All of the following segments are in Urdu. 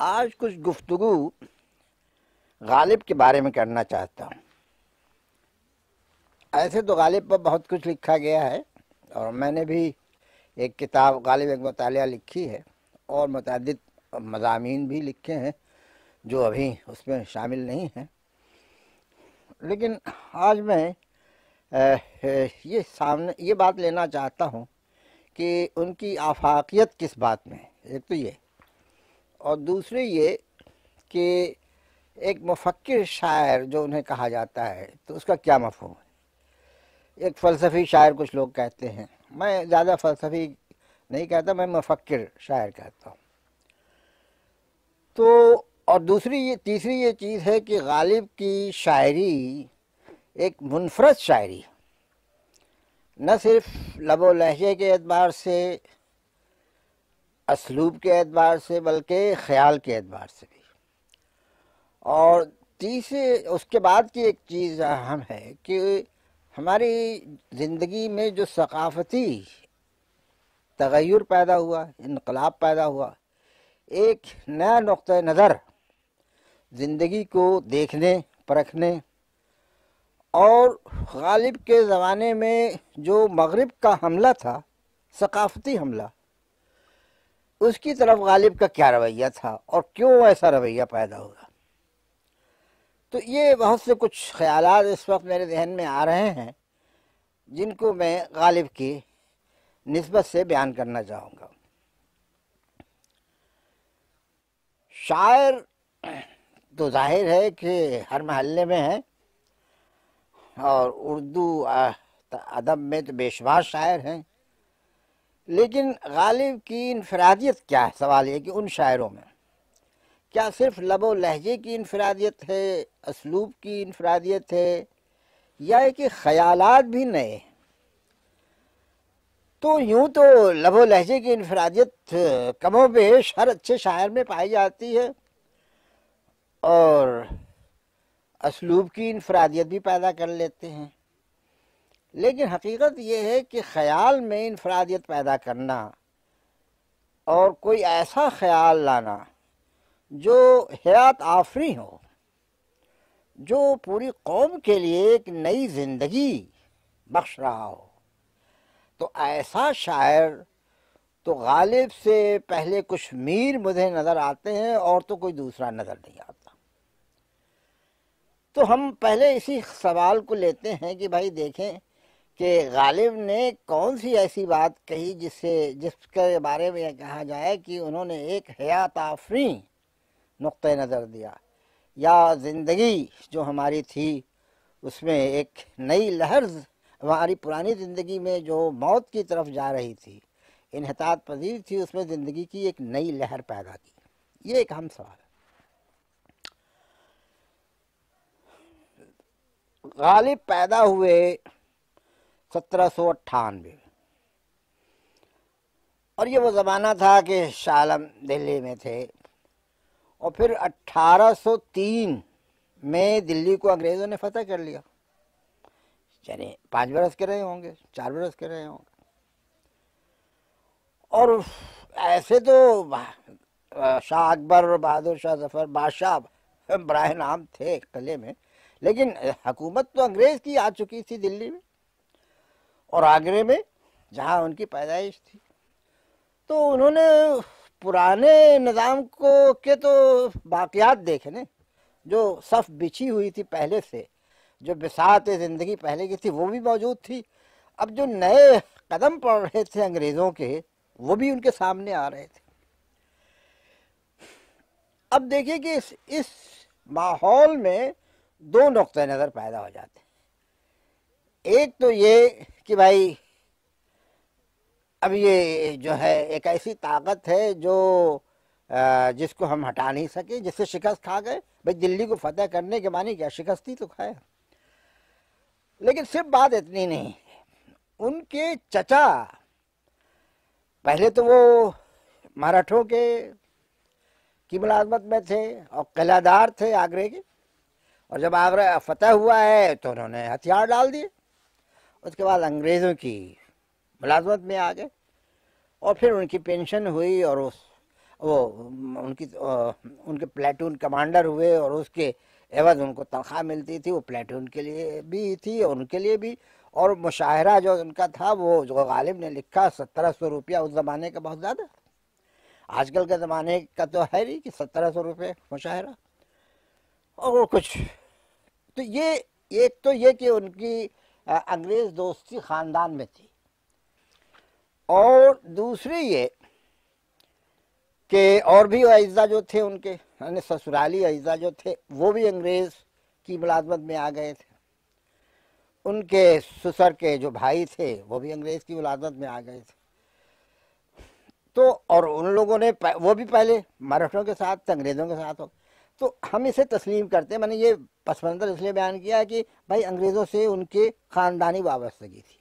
آج کچھ گفتگو غالب کے بارے میں کرنا چاہتا ہوں ایسے تو غالب پر بہت کچھ لکھا گیا ہے اور میں نے بھی ایک کتاب غالب ایک مطالعہ لکھی ہے اور متعدد مضامین بھی لکھے ہیں جو ابھی اس میں شامل نہیں ہیں لیکن آج میں یہ سامنے یہ بات لینا چاہتا ہوں کہ ان کی آفاقیت کس بات میں ایک تو یہ اور دوسری یہ کہ ایک مفکر شاعر جو انہیں کہا جاتا ہے تو اس کا کیا مفہوم ہے ایک فلسفی شاعر کچھ لوگ کہتے ہیں میں زیادہ فلسفی نہیں کہتا میں مفکر شاعر کہتا ہوں تو اور دوسری یہ تیسری یہ چیز ہے کہ غالب کی شاعری ایک منفرد شاعری نہ صرف لب و لہجے کے اعتبار سے اسلوب کے اعتبار سے بلکہ خیال کے اعتبار سے بھی اور تیسرے اس کے بعد کی ایک چیز اہم ہے کہ ہماری زندگی میں جو ثقافتی تغیر پیدا ہوا انقلاب پیدا ہوا ایک نیا نقطہ نظر زندگی کو دیکھنے پرکھنے اور غالب کے زمانے میں جو مغرب کا حملہ تھا ثقافتی حملہ اس کی طرف غالب کا کیا رویہ تھا اور کیوں ایسا رویہ پیدا ہوگا تو یہ بہت سے کچھ خیالات اس وقت میرے ذہن میں آ رہے ہیں جن کو میں غالب کی نسبت سے بیان کرنا چاہوں گا شاعر تو ظاہر ہے کہ ہر محلے میں ہے اور اردو ادب میں تو بے شمار شاعر ہیں لیکن غالب کی انفرادیت کیا ہے سوال یہ کہ ان شاعروں میں کیا صرف لب و لہجے کی انفرادیت ہے اسلوب کی انفرادیت ہے یا کہ خیالات بھی نئے تو یوں تو لب و لہجے کی انفرادیت کم و بیش ہر اچھے شاعر میں پائی جاتی ہے اور اسلوب کی انفرادیت بھی پیدا کر لیتے ہیں لیکن حقیقت یہ ہے کہ خیال میں انفرادیت پیدا کرنا اور کوئی ایسا خیال لانا جو حیات آفری ہو جو پوری قوم کے لیے ایک نئی زندگی بخش رہا ہو تو ایسا شاعر تو غالب سے پہلے کچھ میر مجھے نظر آتے ہیں اور تو کوئی دوسرا نظر نہیں آتا تو ہم پہلے اسی سوال کو لیتے ہیں کہ بھائی دیکھیں کہ غالب نے کون سی ایسی بات کہی جس سے جس کے بارے میں کہا جائے کہ انہوں نے ایک حیات آفری نقطہ نظر دیا یا زندگی جو ہماری تھی اس میں ایک نئی لہر ہماری پرانی زندگی میں جو موت کی طرف جا رہی تھی انحطاط پذیر تھی اس میں زندگی کی ایک نئی لہر پیدا کی یہ ایک اہم سوال ہے غالب پیدا ہوئے سترہ سو اٹھانوے اور یہ وہ زمانہ تھا کہ شاہ عالم دہلی میں تھے اور پھر اٹھارہ سو تین میں دلی کو انگریزوں نے فتح کر لیا یعنی پانچ برس کے رہے ہوں گے چار برس کے رہے ہوں گے اور ایسے تو شاہ اکبر بہادر شاہ ظفر بادشاہ براہ نام تھے قلعے میں لیکن حکومت تو انگریز کی آ چکی تھی دلی میں اور آگرے میں جہاں ان کی پیدائش تھی تو انہوں نے پرانے نظام کو کے تو باقیات دیکھے جو صف بچھی ہوئی تھی پہلے سے جو بسات زندگی پہلے کی تھی وہ بھی موجود تھی اب جو نئے قدم پڑ رہے تھے انگریزوں کے وہ بھی ان کے سامنے آ رہے تھے اب دیکھیے کہ اس اس ماحول میں دو نقطۂ نظر پیدا ہو جاتے ہیں ایک تو یہ کہ بھائی اب یہ جو ہے ایک ایسی طاقت ہے جو جس کو ہم ہٹا نہیں سکے جس سے شکست کھا گئے بھائی دلی کو فتح کرنے کے معنی کیا شکست ہی تو کھائے لیکن صرف بات اتنی نہیں ان کے چچا پہلے تو وہ مراٹھوں کے کی ملازمت میں تھے اور قلعہ دار تھے آگرے کے اور جب آگرہ فتح ہوا ہے تو انہوں نے ہتھیار ڈال دیے اس کے بعد انگریزوں کی ملازمت میں آ گئے اور پھر ان کی پینشن ہوئی اور ان کی ان کے پلیٹون کمانڈر ہوئے اور اس کے عوض ان کو تنخواہ ملتی تھی وہ پلیٹون کے لیے بھی تھی اور ان کے لیے بھی اور مشاہرہ جو ان کا تھا وہ جو غالب نے لکھا سترہ سو روپیہ اس زمانے کا بہت زیادہ آج کل کے زمانے کا تو ہے نہیں کہ سترہ سو روپے مشاہرہ اور وہ کچھ تو یہ ایک تو یہ کہ ان کی انگریز دوستی خاندان میں تھی اور دوسری یہ کہ اور بھی اعزا جو تھے ان کے یعنی سسرالی اعزا جو تھے وہ بھی انگریز کی ملازمت میں آ گئے تھے ان کے سسر کے جو بھائی تھے وہ بھی انگریز کی ملازمت میں آ گئے تھے تو اور ان لوگوں نے وہ بھی پہلے مرٹوں کے ساتھ انگریزوں کے ساتھ ہو تو ہم اسے تسلیم کرتے ہیں میں نے یہ پس منظر اس لیے بیان کیا کہ بھائی انگریزوں سے ان کے خاندانی وابستگی تھی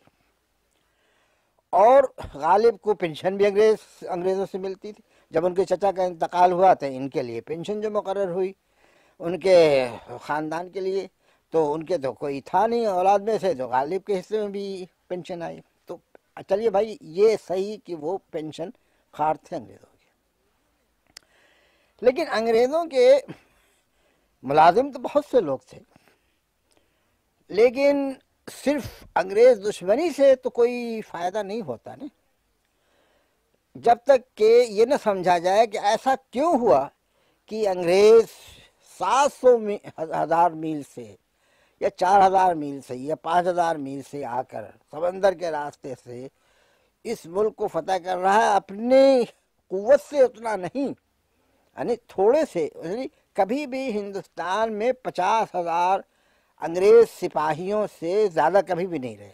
اور غالب کو پنشن بھی انگریز انگریزوں سے ملتی تھی جب ان کے چچا کا انتقال ہوا تھا ان کے لیے پنشن جو مقرر ہوئی ان کے خاندان کے لیے تو ان کے تو کوئی تھا نہیں اولاد میں سے تو غالب کے حصے میں بھی پنشن آئی تو چلیے بھائی یہ صحیح کہ وہ پنشن خار تھے انگریزوں کے لیکن انگریزوں کے ملازم تو بہت سے لوگ تھے لیکن صرف انگریز دشمنی سے تو کوئی فائدہ نہیں ہوتا نا جب تک کہ یہ نہ سمجھا جائے کہ ایسا کیوں ہوا کہ انگریز سات سو ہزار میل سے یا چار ہزار میل سے یا پانچ ہزار میل سے آ کر سمندر کے راستے سے اس ملک کو فتح کر رہا ہے اپنی قوت سے اتنا نہیں یعنی تھوڑے سے یعنی کبھی بھی ہندوستان میں پچاس ہزار انگریز سپاہیوں سے زیادہ کبھی بھی نہیں رہے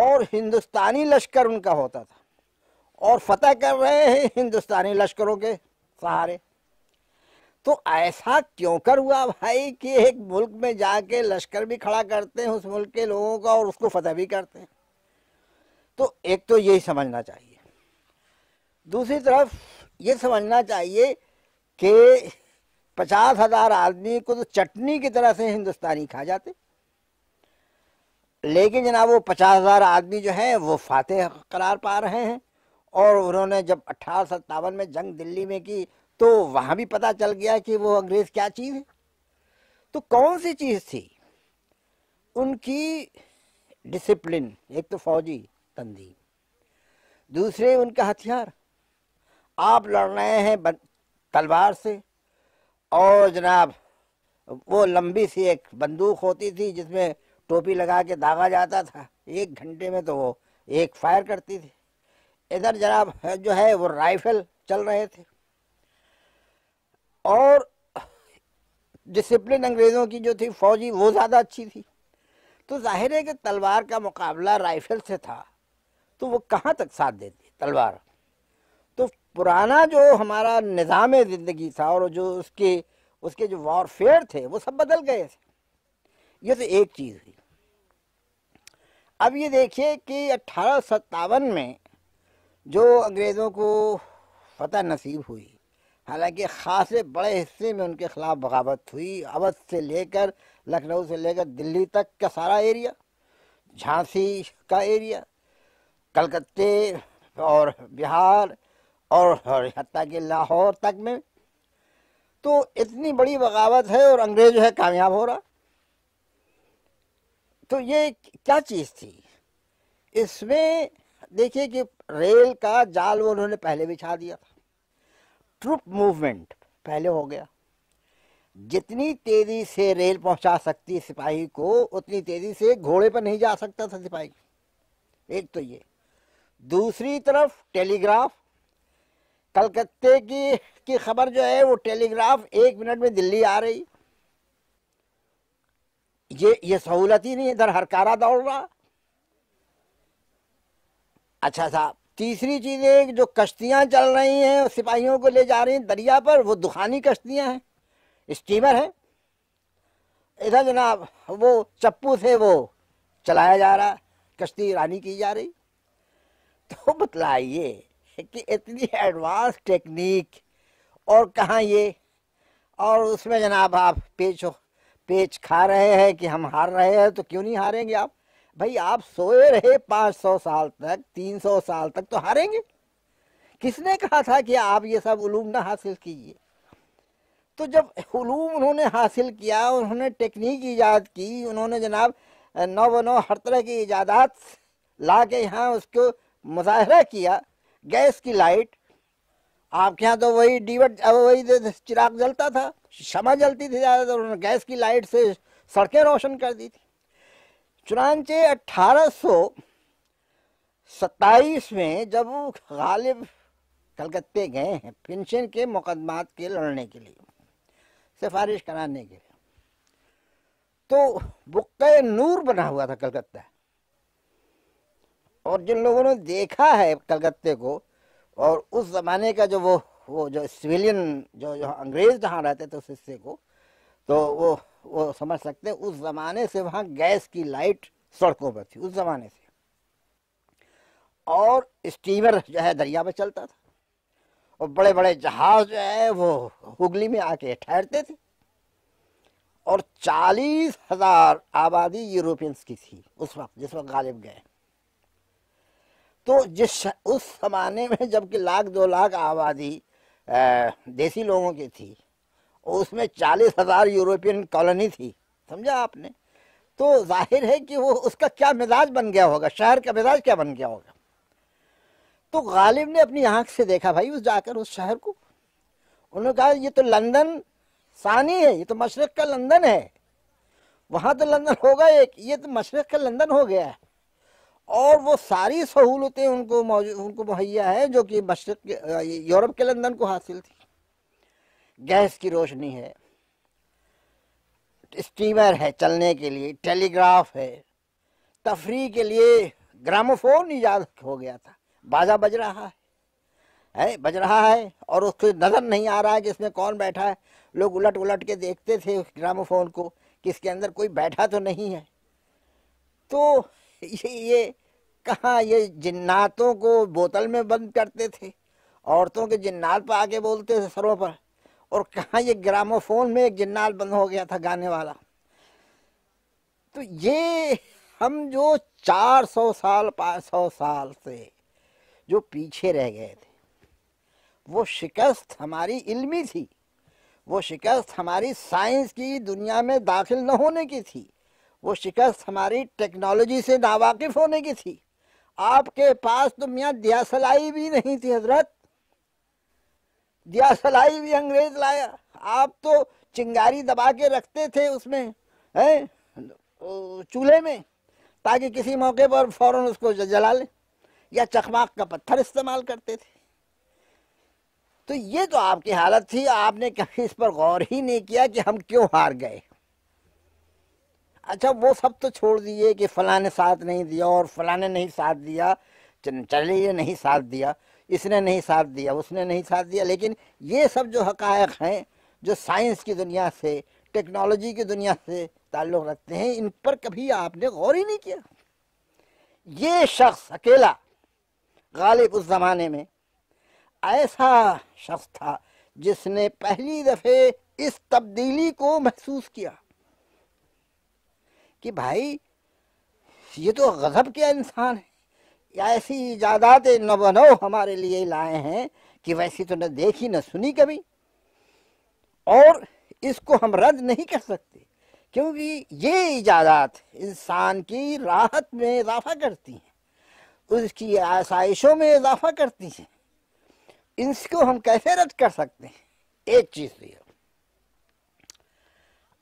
اور ہندوستانی لشکر ان کا ہوتا تھا اور فتح کر رہے ہیں ہندوستانی لشکروں کے سہارے تو ایسا کیوں کر ہوا بھائی کہ ایک ملک میں جا کے لشکر بھی کھڑا کرتے ہیں اس ملک کے لوگوں کا اور اس کو فتح بھی کرتے ہیں تو ایک تو یہی سمجھنا چاہیے دوسری طرف یہ سمجھنا چاہیے کہ پچاس ہزار آدمی کو تو چٹنی کی طرح سے ہندوستانی کھا جاتے لیکن جناب وہ پچاس ہزار آدمی جو ہیں وہ فاتح قرار پا رہے ہیں اور انہوں نے جب اٹھارہ ستاون میں جنگ دلی میں کی تو وہاں بھی پتہ چل گیا کہ وہ انگریز کیا چیز ہے تو کون سی چیز تھی ان کی ڈسپلن ایک تو فوجی تنظیم دوسرے ان کا ہتھیار آپ لڑ رہے ہیں تلوار سے اور جناب وہ لمبی سی ایک بندوق ہوتی تھی جس میں ٹوپی لگا کے داغا جاتا تھا ایک گھنٹے میں تو وہ ایک فائر کرتی تھی ادھر جناب جو ہے وہ رائفل چل رہے تھے اور ڈسپلن انگریزوں کی جو تھی فوجی وہ زیادہ اچھی تھی تو ظاہر ہے کہ تلوار کا مقابلہ رائفل سے تھا تو وہ کہاں تک ساتھ دیتی تلوار پرانا جو ہمارا نظام زندگی تھا اور جو اس کے اس کے جو وارفیئر تھے وہ سب بدل گئے تھے یہ تو ایک چیز ہوئی اب یہ دیکھیے کہ اٹھارہ ستاون میں جو انگریزوں کو فتح نصیب ہوئی حالانکہ خاصے بڑے حصے میں ان کے خلاف بغاوت ہوئی اودھ سے لے کر لکھنؤ سے لے کر دلی تک کا سارا ایریا جھانسی کا ایریا کلکتے اور بہار اور حتیٰ کہ لاہور تک میں تو اتنی بڑی بغاوت ہے اور انگریز جو ہے کامیاب ہو رہا تو یہ کیا چیز تھی اس میں دیکھیے کہ ریل کا جال وہ انہوں نے پہلے بچھا دیا تھا ٹروپ موومنٹ پہلے ہو گیا جتنی تیزی سے ریل پہنچا سکتی سپاہی کو اتنی تیزی سے گھوڑے پر نہیں جا سکتا تھا سپاہی ایک تو یہ دوسری طرف ٹیلی گراف کلکتے کی خبر جو ہے وہ ٹیلی گراف ایک منٹ میں دلی آ رہی یہ سہولت ہی نہیں ادھر ہر کارا دوڑ رہا اچھا صاحب تیسری چیز ہے جو کشتیاں چل رہی ہیں سپاہیوں کو لے جا رہی ہیں دریا پر وہ دخانی کشتیاں ہیں اسٹیمر ہیں ادھر جناب وہ چپو سے وہ چلایا جا رہا کشتی رانی کی جا رہی تو بتلائیے کہ اتنی ایڈوانس ٹیکنیک اور کہاں یہ اور اس میں جناب آپ پیچ پیچ کھا رہے ہیں کہ ہم ہار رہے ہیں تو کیوں نہیں ہاریں گے آپ بھائی آپ سوئے رہے پانچ سو سال تک تین سو سال تک تو ہاریں گے کس نے کہا تھا کہ آپ یہ سب علوم نہ حاصل کیجیے تو جب علوم انہوں نے حاصل کیا انہوں نے ٹیکنیک ایجاد کی انہوں نے جناب نو و نو ہر طرح کی ایجادات لا کے یہاں اس کو مظاہرہ کیا گیس کی لائٹ آپ کے یہاں تو وہی ڈیوٹ وہی چراغ جلتا تھا شمع جلتی تھی زیادہ تر انہوں نے گیس کی لائٹ سے سڑکیں روشن کر دی تھی چنانچہ اٹھارہ سو ستائیس میں جب غالب کلکتے گئے ہیں پنشن کے مقدمات کے لڑنے کے لیے سفارش کرانے کے لیے تو بقۂ نور بنا ہوا تھا کلکتہ اور جن لوگوں نے دیکھا ہے کلکتے کو اور اس زمانے کا جو وہ وہ جو سویلین جو انگریز جہاں رہتے تھے اس حصے کو تو وہ وہ سمجھ سکتے اس زمانے سے وہاں گیس کی لائٹ سڑکوں پر تھی اس زمانے سے اور اسٹیمر جو ہے دریا پہ چلتا تھا اور بڑے بڑے جہاز جو ہے وہ ہگلی میں آ کے ٹھہرتے تھے اور چالیس ہزار آبادی یوروپینس کی تھی اس وقت جس وقت غالب گئے تو جس اس زمانے میں جب کہ لاکھ دو لاکھ آبادی دیسی لوگوں کی تھی اس میں چالیس ہزار یورپین کالونی تھی سمجھا آپ نے تو ظاہر ہے کہ وہ اس کا کیا مزاج بن گیا ہوگا شہر کا مزاج کیا بن گیا ہوگا تو غالب نے اپنی آنکھ سے دیکھا بھائی اس جا کر اس شہر کو انہوں نے کہا یہ تو لندن ثانی ہے یہ تو مشرق کا لندن ہے وہاں تو لندن ہوگا ایک یہ تو مشرق کا لندن ہو گیا ہے اور وہ ساری سہولتیں ان کو موجود ان کو مہیا ہے جو کہ مشرق یورپ کے لندن کو حاصل تھی گیس کی روشنی ہے اسٹیمر ہے چلنے کے لیے ٹیلی گراف ہے تفریح کے لیے گرامو فون ایجاد ہو گیا تھا بازا بج رہا ہے بج رہا ہے اور اس کو نظر نہیں آ رہا ہے کہ اس میں کون بیٹھا ہے لوگ الٹ الٹ کے دیکھتے تھے اس گرامو فون کو کہ اس کے اندر کوئی بیٹھا تو نہیں ہے تو یہ یہ کہاں یہ جناتوں کو بوتل میں بند کرتے تھے عورتوں کے جنات پہ آگے بولتے تھے سروں پر اور کہاں یہ گرامو فون میں ایک جنات بند ہو گیا تھا گانے والا تو یہ ہم جو چار سو سال پانچ سو سال سے جو پیچھے رہ گئے تھے وہ شکست ہماری علمی تھی وہ شکست ہماری سائنس کی دنیا میں داخل نہ ہونے کی تھی وہ شکست ہماری ٹیکنالوجی سے ناواقف ہونے کی تھی آپ کے پاس تو میاں دیا سلائی بھی نہیں تھی حضرت دیا سلائی بھی انگریز لایا آپ تو چنگاری دبا کے رکھتے تھے اس میں چولہے میں تاکہ کسی موقع پر فوراً اس کو جلا لیں یا چکماک کا پتھر استعمال کرتے تھے تو یہ تو آپ کی حالت تھی آپ نے کبھی اس پر غور ہی نہیں کیا کہ ہم کیوں ہار گئے اچھا وہ سب تو چھوڑ دیے کہ فلاں نے ساتھ نہیں دیا اور فلاں نے نہیں ساتھ دیا چلے یہ نہیں ساتھ دیا اس نے نہیں ساتھ دیا اس نے نہیں ساتھ دیا لیکن یہ سب جو حقائق ہیں جو سائنس کی دنیا سے ٹیکنالوجی کی دنیا سے تعلق رکھتے ہیں ان پر کبھی آپ نے غور ہی نہیں کیا یہ شخص اکیلا غالب اس زمانے میں ایسا شخص تھا جس نے پہلی دفعے اس تبدیلی کو محسوس کیا کہ بھائی یہ تو غضب کیا انسان ہے یا ایسی ایجادات نو نو ہمارے لیے لائے ہیں کہ ویسی تو نہ دیکھی نہ سنی کبھی اور اس کو ہم رد نہیں کر سکتے کیونکہ یہ ایجادات انسان کی راحت میں اضافہ کرتی ہیں اس کی آسائشوں میں اضافہ کرتی ہیں ان کو ہم کیسے رد کر سکتے ہیں ایک چیز لیے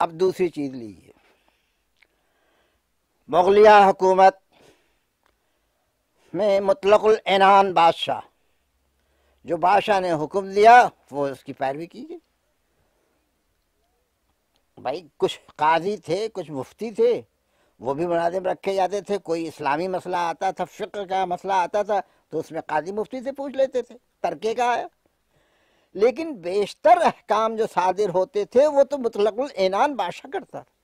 اب دوسری چیز لیجیے مغلیہ حکومت میں مطلق العنان بادشاہ جو بادشاہ نے حکم دیا وہ اس کی پیروی کی گئی بھائی کچھ قاضی تھے کچھ مفتی تھے وہ بھی مناظم رکھے جاتے تھے کوئی اسلامی مسئلہ آتا تھا فکر کا مسئلہ آتا تھا تو اس میں قاضی مفتی سے پوچھ لیتے تھے ترکے کا آیا لیکن بیشتر احکام جو صادر ہوتے تھے وہ تو مطلق العنان بادشاہ کرتا تھا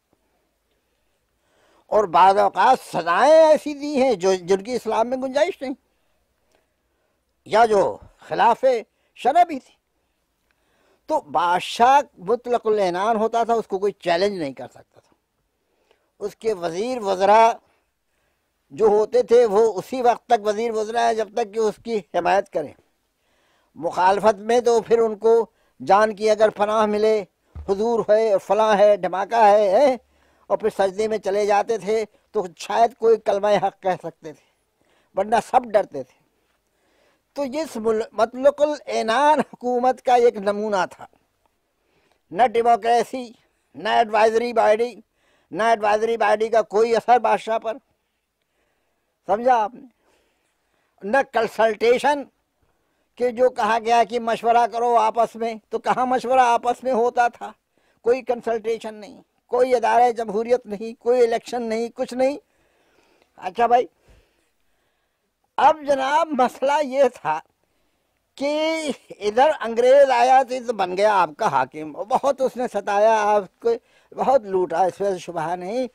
اور بعض اوقات سزائیں ایسی دی ہیں جو جن کی اسلام میں گنجائش نہیں یا جو خلاف شرح بھی تھی تو بادشاہ مطلق العنان ہوتا تھا اس کو کوئی چیلنج نہیں کر سکتا تھا اس کے وزیر وزراء جو ہوتے تھے وہ اسی وقت تک وزیر وزراء ہے جب تک کہ اس کی حمایت کریں مخالفت میں تو پھر ان کو جان کی اگر پناہ ملے حضور ہے فلاں ہے دھماکہ ہے اے اور پھر سجدے میں چلے جاتے تھے تو شاید کوئی کلمہ حق کہہ سکتے تھے ورنہ سب ڈرتے تھے تو جس مطلق العنان حکومت کا ایک نمونہ تھا نہ ڈیموکریسی نہ ایڈوائزری باڈی نہ ایڈوائزری باڈی کا کوئی اثر بادشاہ پر سمجھا آپ نے نہ کنسلٹیشن کہ جو کہا گیا کہ مشورہ کرو آپس میں تو کہاں مشورہ آپس میں ہوتا تھا کوئی کنسلٹیشن نہیں کوئی ادارہ جمہوریت نہیں کوئی الیکشن نہیں کچھ نہیں اچھا بھائی اب جناب مسئلہ یہ تھا کہ ادھر انگریز آیا تو ادھر بن گیا آپ کا حاکم بہت اس نے ستایا آپ کو بہت لوٹا اس وجہ سے شبہ نہیں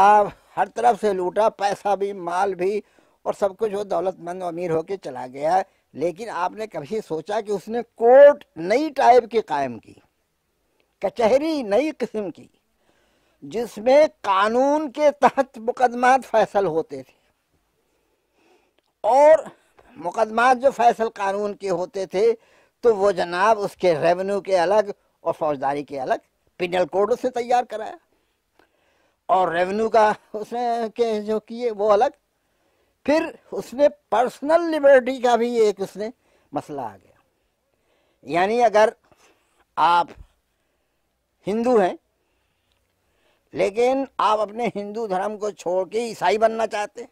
آپ ہر طرف سے لوٹا پیسہ بھی مال بھی اور سب کچھ وہ دولت مند و امیر ہو کے چلا گیا لیکن آپ نے کبھی سوچا کہ اس نے کورٹ نئی ٹائپ کی قائم کی کچہری نئی قسم کی جس میں قانون کے تحت مقدمات فیصل ہوتے تھے اور مقدمات جو فیصل قانون کے ہوتے تھے تو وہ جناب اس کے ریونیو کے الگ اور فوجداری کے الگ پینل کوڈ اسے تیار کرایا اور ریونیو کا اس نے کہ جو کیے وہ الگ پھر اس نے پرسنل لبرٹی کا بھی ایک اس نے مسئلہ آ گیا یعنی اگر آپ ہندو ہیں لیکن آپ اپنے ہندو دھرم کو چھوڑ کے عیسائی بننا چاہتے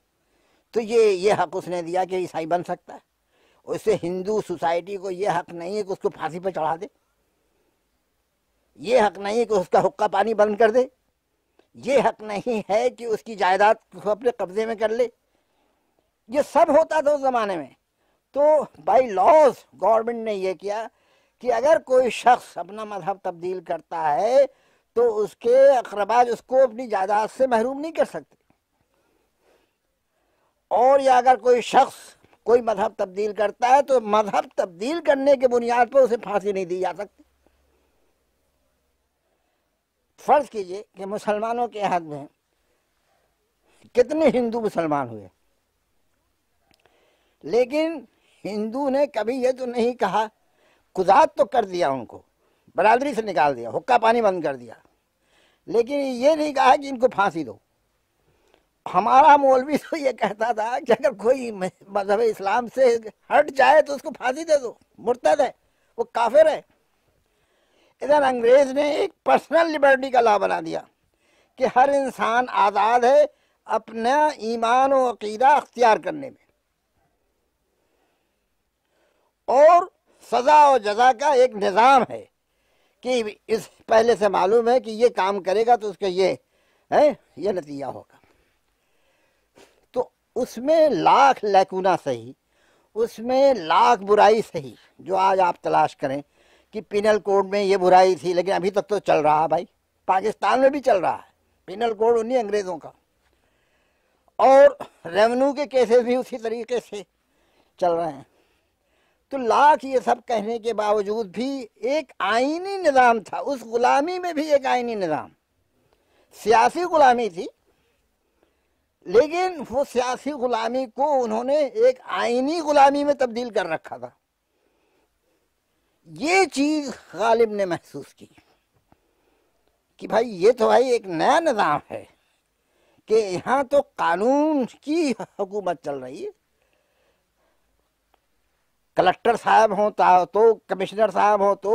تو یہ یہ حق اس نے دیا کہ عیسائی بن سکتا ہے اس سے ہندو سوسائٹی کو یہ حق نہیں ہے کہ اس کو پھانسی پہ چڑھا دے یہ حق نہیں ہے کہ اس کا حقہ پانی بند کر دے یہ حق نہیں ہے کہ اس کی جائیداد اپنے قبضے میں کر لے یہ سب ہوتا تھا اس زمانے میں تو بائی لاس گورنمنٹ نے یہ کیا کہ اگر کوئی شخص اپنا مذہب تبدیل کرتا ہے تو اس کے اقربات اس کو اپنی جائیداد سے محروم نہیں کر سکتے اور یا اگر کوئی شخص کوئی مذہب تبدیل کرتا ہے تو مذہب تبدیل کرنے کے بنیاد پر اسے پھانسی نہیں دی جا سکتی فرض کیجئے کہ مسلمانوں کے ہاتھ میں کتنے ہندو مسلمان ہوئے لیکن ہندو نے کبھی یہ تو نہیں کہا کزاد تو کر دیا ان کو برادری سے نکال دیا حکا پانی بند کر دیا لیکن یہ نہیں کہا کہ ان کو پھانسی دو ہمارا مولوی تو یہ کہتا تھا کہ اگر کوئی مذہب اسلام سے ہٹ جائے تو اس کو پھانسی دے دو مرتد ہے وہ کافر ہے ادھر انگریز نے ایک پرسنل لبرٹی کا لا بنا دیا کہ ہر انسان آزاد ہے اپنا ایمان و عقیدہ اختیار کرنے میں اور سزا و جزا کا ایک نظام ہے کہ اس پہلے سے معلوم ہے کہ یہ کام کرے گا تو اس کے یہ ہے یہ نتیجہ ہوگا تو اس میں لاکھ لیکونہ صحیح اس میں لاکھ برائی صحیح جو آج آپ تلاش کریں کہ پینل کوڈ میں یہ برائی تھی لیکن ابھی تک تو چل رہا بھائی پاکستان میں بھی چل رہا ہے پینل کوڈ انہیں انگریزوں کا اور ریونو کے کیسز بھی اسی طریقے سے چل رہے ہیں تو لاکھ یہ سب کہنے کے باوجود بھی ایک آئینی نظام تھا اس غلامی میں بھی ایک آئینی نظام سیاسی غلامی تھی لیکن وہ سیاسی غلامی کو انہوں نے ایک آئینی غلامی میں تبدیل کر رکھا تھا یہ چیز غالب نے محسوس کی کہ بھائی یہ تو بھائی ایک نیا نظام ہے کہ یہاں تو قانون کی حکومت چل رہی ہے کلکٹر صاحب ہوں تو کمشنر صاحب ہوں تو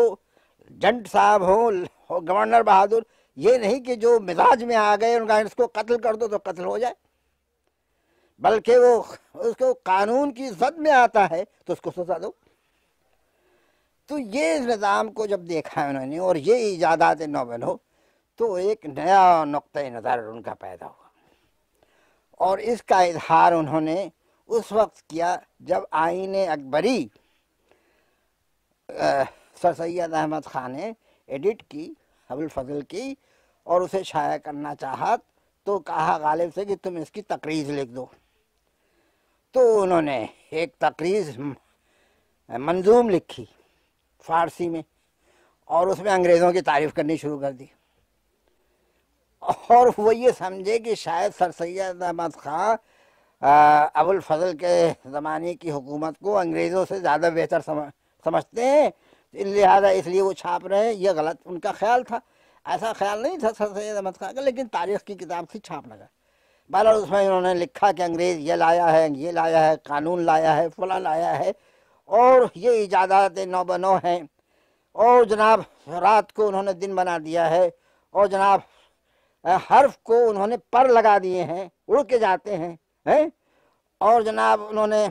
جنٹ صاحب ہوں گورنر بہادر یہ نہیں کہ جو مزاج میں آ گئے ان کا اس کو قتل کر دو تو قتل ہو جائے بلکہ وہ اس کو قانون کی زد میں آتا ہے تو اس کو سزا دو تو یہ نظام کو جب دیکھا ہے انہوں نے اور یہ ایجادات نوبل ہو تو ایک نیا نقطۂ نظر ان کا پیدا ہوا اور اس کا اظہار انہوں نے اس وقت کیا جب آئین اکبری سر سید احمد خان نے ایڈٹ کی حب الفضل کی اور اسے شائع کرنا چاہا تو کہا غالب سے کہ تم اس کی تقریض لکھ دو تو انہوں نے ایک تقریض منظوم لکھی فارسی میں اور اس میں انگریزوں کی تعریف کرنی شروع کر دی اور وہ یہ سمجھے کہ شاید سر سید احمد خان ابو الفضل کے زمانے کی حکومت کو انگریزوں سے زیادہ بہتر سمجھتے ہیں لہٰذا اس لیے وہ چھاپ رہے ہیں یہ غلط ان کا خیال تھا ایسا خیال نہیں تھا سر سید احمد خان کا لیکن تاریخ کی کتاب سے چھاپ لگا بالر اس میں انہوں نے لکھا کہ انگریز یہ لایا ہے یہ لایا ہے قانون لایا ہے فلاں لایا ہے اور یہ ایجادات نو بنو ہیں اور جناب رات کو انہوں نے دن بنا دیا ہے اور جناب حرف کو انہوں نے پر لگا دیے ہیں اڑ کے جاتے ہیں اور جناب انہوں نے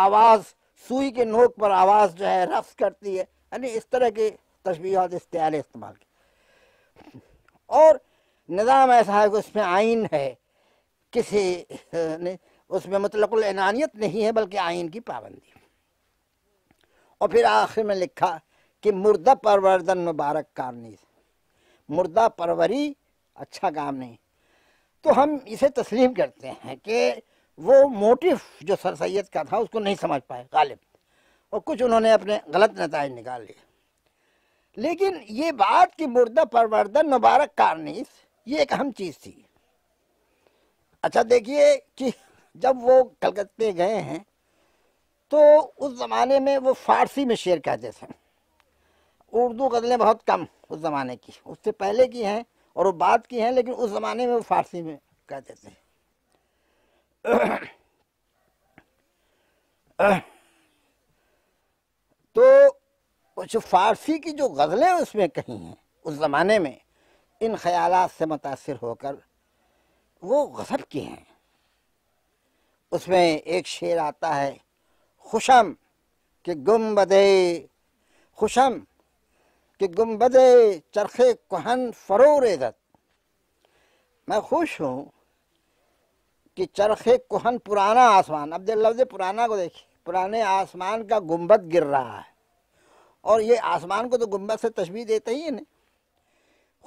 آواز سوئی کے نوک پر آواز جو ہے رفص کرتی ہے یعنی اس طرح کے تشبیہات استعارے استعمال کی اور نظام ایسا ہے کہ اس میں آئین ہے کسی یعنی اس میں مطلق العنانیت نہیں ہے بلکہ آئین کی پابندی اور پھر آخر میں لکھا کہ مردہ پروردن مبارک کام نہیں مردہ پروری اچھا کام نہیں تو ہم اسے تسلیم کرتے ہیں کہ وہ موٹیف جو سر سید کا تھا اس کو نہیں سمجھ پائے غالب اور کچھ انہوں نے اپنے غلط نتائج نکال لیے لیکن یہ بات کی مردہ پروردہ مبارک کارنیس یہ ایک اہم چیز تھی اچھا دیکھیے کہ جب وہ کلکتے گئے ہیں تو اس زمانے میں وہ فارسی میں شعر کہتے تھے اردو غزلیں بہت کم اس زمانے کی اس سے پہلے کی ہیں اور وہ بعد کی ہیں لیکن اس زمانے میں وہ فارسی میں کہتے تھے تو فارسی کی جو غزلیں اس میں کہی ہیں اس زمانے میں ان خیالات سے متاثر ہو کر وہ غزب کی ہیں اس میں ایک شعر آتا ہے خوشم کہ گم بدے خوشم کہ گم بدے چرخے فرو ریزت میں خوش ہوں کہ چرخے کوہن پرانا آسمان اب لفظ پرانا کو دیکھیں پرانے آسمان کا گنبد گر رہا ہے اور یہ آسمان کو تو گنبد سے تشبیح دیتے ہی ہے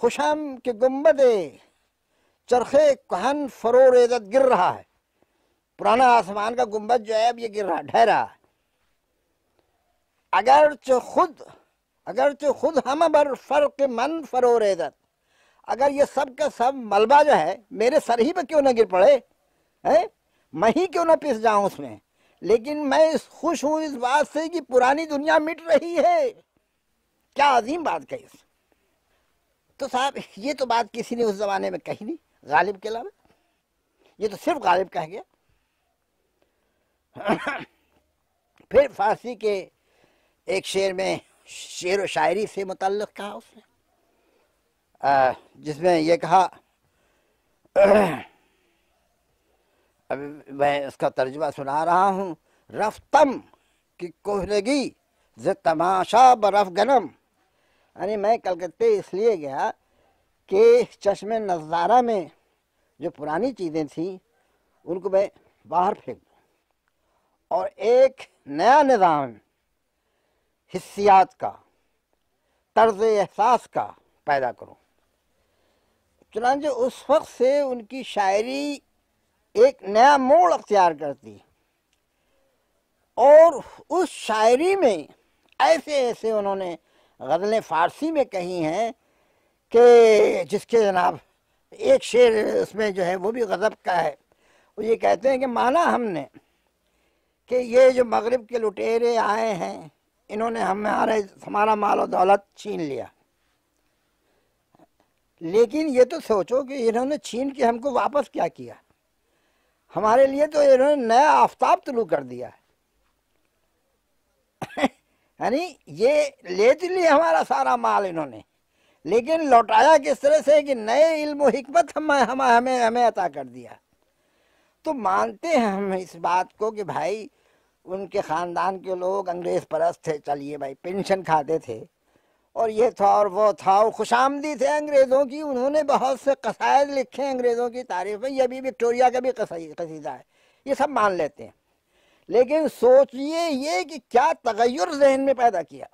خوشام کے گمبت گنبد چرخے کہن ریزت گر رہا ہے پرانا آسمان کا گنبد جو ہے اب یہ گر رہا ڈھہ رہا ہے اگرچہ خود اگرچہ خود ہم بر فرق من فرو ریزت اگر یہ سب کا سب ملبہ جو ہے میرے سر ہی پہ کیوں نہ گر پڑے ہے میں ہی کیوں نہ پس جاؤں اس میں لیکن میں خوش ہوں اس بات سے کہ پرانی دنیا مٹ رہی ہے کیا عظیم بات کہی اس تو صاحب یہ تو بات کسی نے اس زمانے میں کہی نہیں غالب کے علاوہ یہ تو صرف غالب کہہ گیا پھر فارسی کے ایک شعر میں شعر و شاعری سے متعلق کہا اس نے جس میں یہ کہا ابھی میں اس کا ترجمہ سنا رہا ہوں رفتم کی کوہرگی ز تماشا برف گنم یعنی میں کلکتے اس لیے گیا کہ چشم نظارہ میں جو پرانی چیزیں تھیں ان کو میں باہر پھینک دوں اور ایک نیا نظام حصیات کا طرز احساس کا پیدا کروں چنانچہ اس وقت سے ان کی شاعری ایک نیا موڑ اختیار کرتی اور اس شاعری میں ایسے ایسے انہوں نے غزلیں فارسی میں کہی ہیں کہ جس کے جناب ایک شعر اس میں جو ہے وہ بھی غضب کا ہے وہ یہ کہتے ہیں کہ مانا ہم نے کہ یہ جو مغرب کے لٹیرے آئے ہیں انہوں نے ہمارے ہمارا مال و دولت چھین لیا لیکن یہ تو سوچو کہ انہوں نے چھین کے ہم کو واپس کیا کیا ہمارے لیے تو انہوں نے نیا آفتاب طلوع کر دیا ہے یعنی یہ لے تو لیے ہمارا سارا مال انہوں نے لیکن لوٹایا کس طرح سے کہ نئے علم و حکمت ہمیں ہمیں ہمیں ہمیں عطا کر دیا تو مانتے ہیں ہم اس بات کو کہ بھائی ان کے خاندان کے لوگ انگریز پرست تھے چلیے بھائی پینشن کھاتے تھے اور یہ تھا اور وہ تھا اور خوش آمدید تھے انگریزوں کی انہوں نے بہت سے قصائد لکھے انگریزوں کی تعریف یہ بھی وکٹوریا کا بھی قصیدہ ہے یہ سب مان لیتے ہیں لیکن سوچئے یہ کہ کیا تغیر ذہن میں پیدا کیا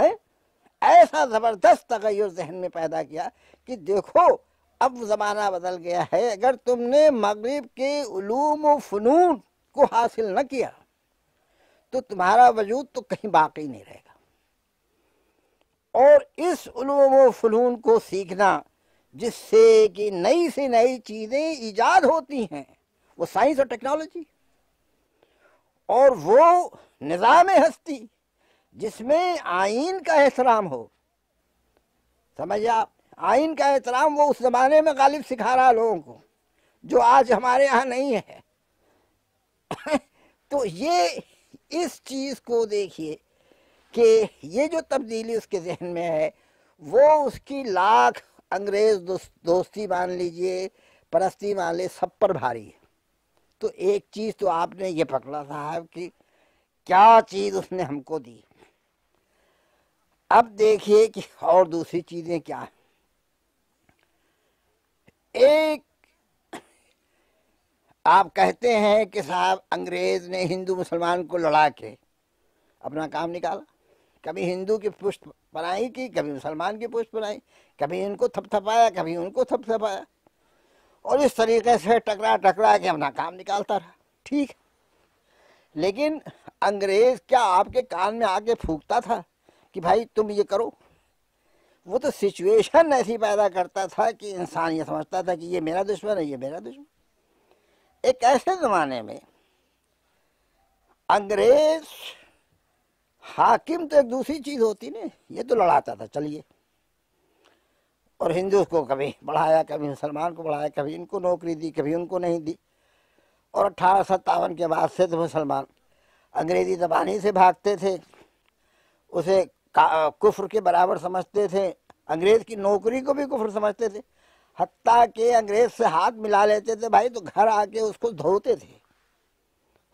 ہے ایسا زبردست تغیر ذہن میں پیدا کیا کہ دیکھو اب زمانہ بدل گیا ہے اگر تم نے مغرب کے علوم و فنون کو حاصل نہ کیا تو تمہارا وجود تو کہیں باقی نہیں رہے اور اس علوم و فنون کو سیکھنا جس سے کہ نئی سے نئی چیزیں ایجاد ہوتی ہیں وہ سائنس اور ٹیکنالوجی اور وہ نظام ہستی جس میں آئین کا احترام ہو سمجھے آپ آئین کا احترام وہ اس زمانے میں غالب سکھا رہا لوگوں کو جو آج ہمارے ہاں نہیں ہے تو یہ اس چیز کو دیکھیے کہ یہ جو تبدیلی اس کے ذہن میں ہے وہ اس کی لاکھ انگریز دوستی مان لیجئے پرستی مان لے سب پر بھاری ہے تو ایک چیز تو آپ نے یہ پکڑا صاحب کہ کیا چیز اس نے ہم کو دی اب دیکھیے کہ اور دوسری چیزیں کیا ہیں ایک آپ کہتے ہیں کہ صاحب انگریز نے ہندو مسلمان کو لڑا کے اپنا کام نکالا کبھی ہندو کی پشت بنائی کی کبھی مسلمان کی پشت بنائی کبھی ان کو تھپ تھپایا کبھی ان کو تھپ تھپایا اور اس طریقے سے ٹکرا ٹکرا کے اپنا کام نکالتا رہا ٹھیک لیکن انگریز کیا آپ کے کان میں آ کے پھونکتا تھا کہ بھائی تم یہ کرو وہ تو سچویشن ایسی پیدا کرتا تھا کہ انسان یہ سمجھتا تھا کہ یہ میرا دشمن ہے یہ میرا دشمن ایک ایسے زمانے میں انگریز حاکم تو ایک دوسری چیز ہوتی نا یہ تو لڑاتا تھا چلیے اور ہندو کو کبھی بڑھایا کبھی مسلمان کو بڑھایا کبھی ان کو نوکری دی کبھی ان کو نہیں دی اور اٹھارہ ستاون کے بعد سے تو مسلمان انگریزی زبانی سے بھاگتے تھے اسے کفر کے برابر سمجھتے تھے انگریز کی نوکری کو بھی کفر سمجھتے تھے حتیٰ کہ انگریز سے ہاتھ ملا لیتے تھے بھائی تو گھر آ کے اس کو دھوتے تھے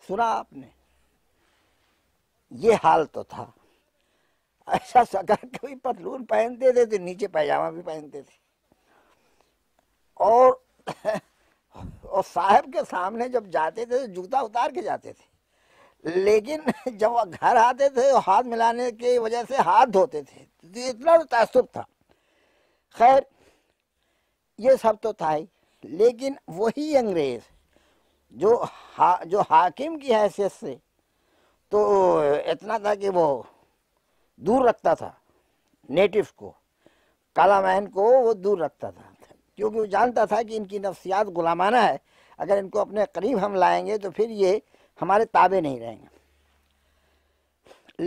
سنا آپ نے یہ حال تو تھا ایسا کبھی پتلون پہنتے تھے تو نیچے پیجامہ بھی پہنتے تھے اور اور صاحب کے سامنے جب جاتے تھے تو جوتا اتار کے جاتے تھے لیکن جب وہ گھر آتے تھے ہاتھ ملانے کی وجہ سے ہاتھ دھوتے تھے اتنا تعصب تھا خیر یہ سب تو تھا ہی لیکن وہی انگریز جو حاکم کی حیثیت سے تو اتنا تھا کہ وہ دور رکھتا تھا نیٹو کو کالا مہن کو وہ دور رکھتا تھا کیونکہ وہ جانتا تھا کہ ان کی نفسیات غلامانہ ہے اگر ان کو اپنے قریب ہم لائیں گے تو پھر یہ ہمارے تابع نہیں رہیں گے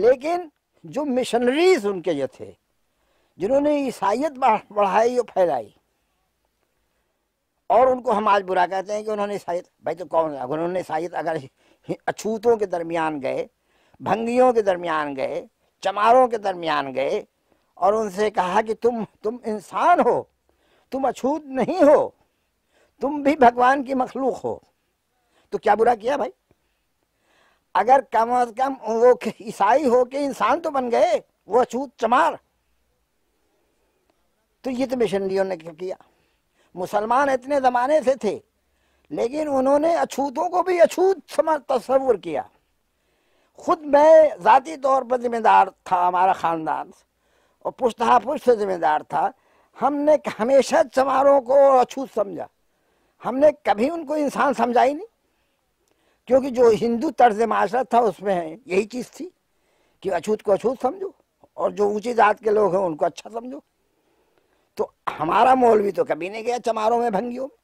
لیکن جو مشنریز ان کے جو تھے جنہوں نے عیسائیت بڑھائی اور پھیلائی اور ان کو ہم آج برا کہتے ہیں کہ انہوں نے عیسائیت بھائی تو کون انہوں نے عیسائیت اگر اچھوتوں کے درمیان گئے بھنگیوں کے درمیان گئے چماروں کے درمیان گئے اور ان سے کہا کہ تم تم انسان ہو تم اچھوت نہیں ہو تم بھی بھگوان کی مخلوق ہو تو کیا برا کیا بھائی اگر کم از کم وہ عیسائی ہو کے انسان تو بن گئے وہ اچھوت چمار تو یہ تو مشنریوں نے کیا مسلمان اتنے زمانے سے تھے لیکن انہوں نے اچھوتوں کو بھی اچھوت تصور کیا خود میں ذاتی طور پر ذمہ دار تھا ہمارا خاندان اور پشتہا پشت ذمہ دار تھا ہم نے ہمیشہ چماروں کو اچھوت سمجھا ہم نے کبھی ان کو انسان سمجھا ہی نہیں کیونکہ جو ہندو طرز معاشرہ تھا اس میں یہی چیز تھی کہ اچھوت کو اچھوت سمجھو اور جو اونچی ذات کے لوگ ہیں ان کو اچھا سمجھو تو ہمارا مول بھی تو کبھی نہیں گیا چماروں میں بھنگیوں میں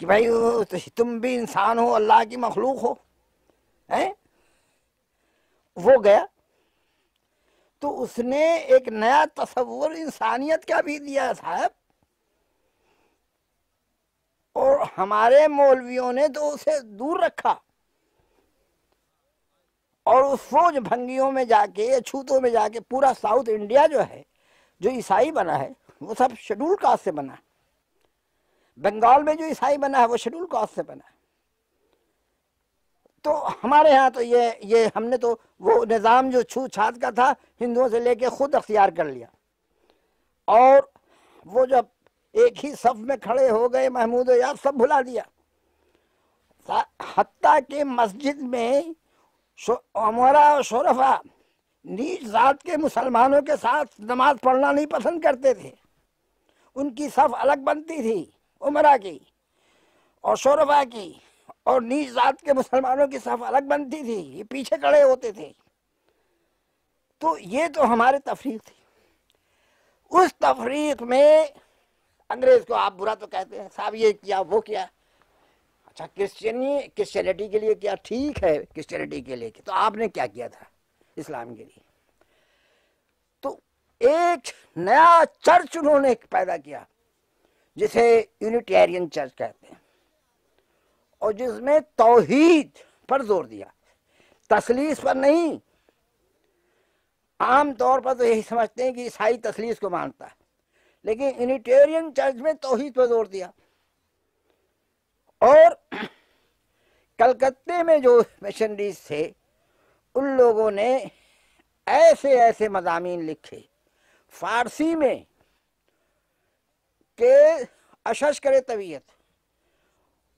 کہ بھائی تم بھی انسان ہو اللہ کی مخلوق ہو وہ گیا تو اس نے ایک نیا تصور انسانیت کا بھی دیا ہے صاحب اور ہمارے مولویوں نے تو اسے دور رکھا اور اس فوج بھنگیوں میں جا کے چھوتوں میں جا کے پورا ساؤتھ انڈیا جو ہے جو عیسائی بنا ہے وہ سب شیڈول کاسٹ سے بنا بنگال میں جو عیسائی بنا ہے وہ شیڈول کاسٹ سے بنا ہے تو ہمارے ہاں تو یہ یہ ہم نے تو وہ نظام جو چھو چھات کا تھا ہندوؤں سے لے کے خود اختیار کر لیا اور وہ جب ایک ہی صف میں کھڑے ہو گئے محمود و یاد سب بھلا دیا حتیٰ کہ مسجد میں عمرہ اور شرفا نیچ ذات کے مسلمانوں کے ساتھ نماز پڑھنا نہیں پسند کرتے تھے ان کی صف الگ بنتی تھی عمرہ کی اور شرفا کی اور نیچ ذات کے مسلمانوں کی صف الگ بنتی تھی یہ پیچھے کڑے ہوتے تھے تو یہ تو ہمارے تفریق تھی اس تفریق میں انگریز کو آپ برا تو کہتے ہیں صاحب یہ کیا وہ کیا اچھا کرسچینی کرسچینٹی کے لیے کیا ٹھیک ہے کرسچینٹی کے لیے تو آپ نے کیا کیا تھا اسلام کے لیے تو ایک نیا چرچ انہوں نے پیدا کیا جسے یونیٹیرین چرچ کہتے ہیں اور جس میں توحید پر زور دیا تسلیس پر نہیں عام طور پر تو یہی سمجھتے ہیں کہ عیسائی تسلیس کو مانتا ہے لیکن یونیٹیرین چرچ میں توحید پر زور دیا اور کلکتے میں جو مشنریز تھے ان لوگوں نے ایسے ایسے مضامین لکھے فارسی میں کہ اشش کرے طبیعت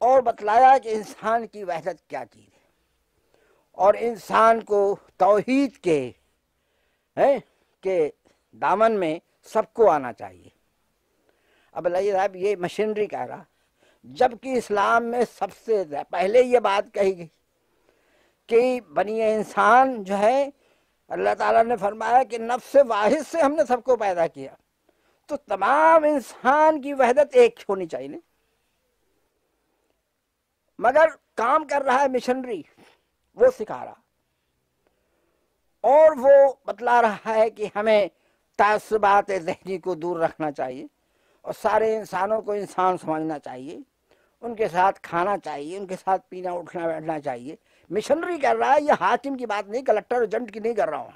اور بتلایا کہ انسان کی وحدت کیا چیز ہے اور انسان کو توحید کے ہیں کہ دامن میں سب کو آنا چاہیے اب اللہ جی صاحب یہ مشینری کہہ رہا جب کہ اسلام میں سب سے پہلے یہ بات کہی گئی کہ بنی انسان جو ہے اللہ تعالیٰ نے فرمایا کہ نفس واحد سے ہم نے سب کو پیدا کیا تو تمام انسان کی وحدت ایک ہونی چاہیے مگر کام کر رہا ہے مشنری وہ سکھا رہا اور وہ بتلا رہا ہے کہ ہمیں تعصبات ذہنی کو دور رکھنا چاہیے اور سارے انسانوں کو انسان سمجھنا چاہیے ان کے ساتھ کھانا چاہیے ان کے ساتھ پینا اٹھنا بیٹھنا چاہیے مشنری کر رہا ہے یہ حاکم کی بات نہیں کلکٹر ایجنٹ کی نہیں کر رہا ہوں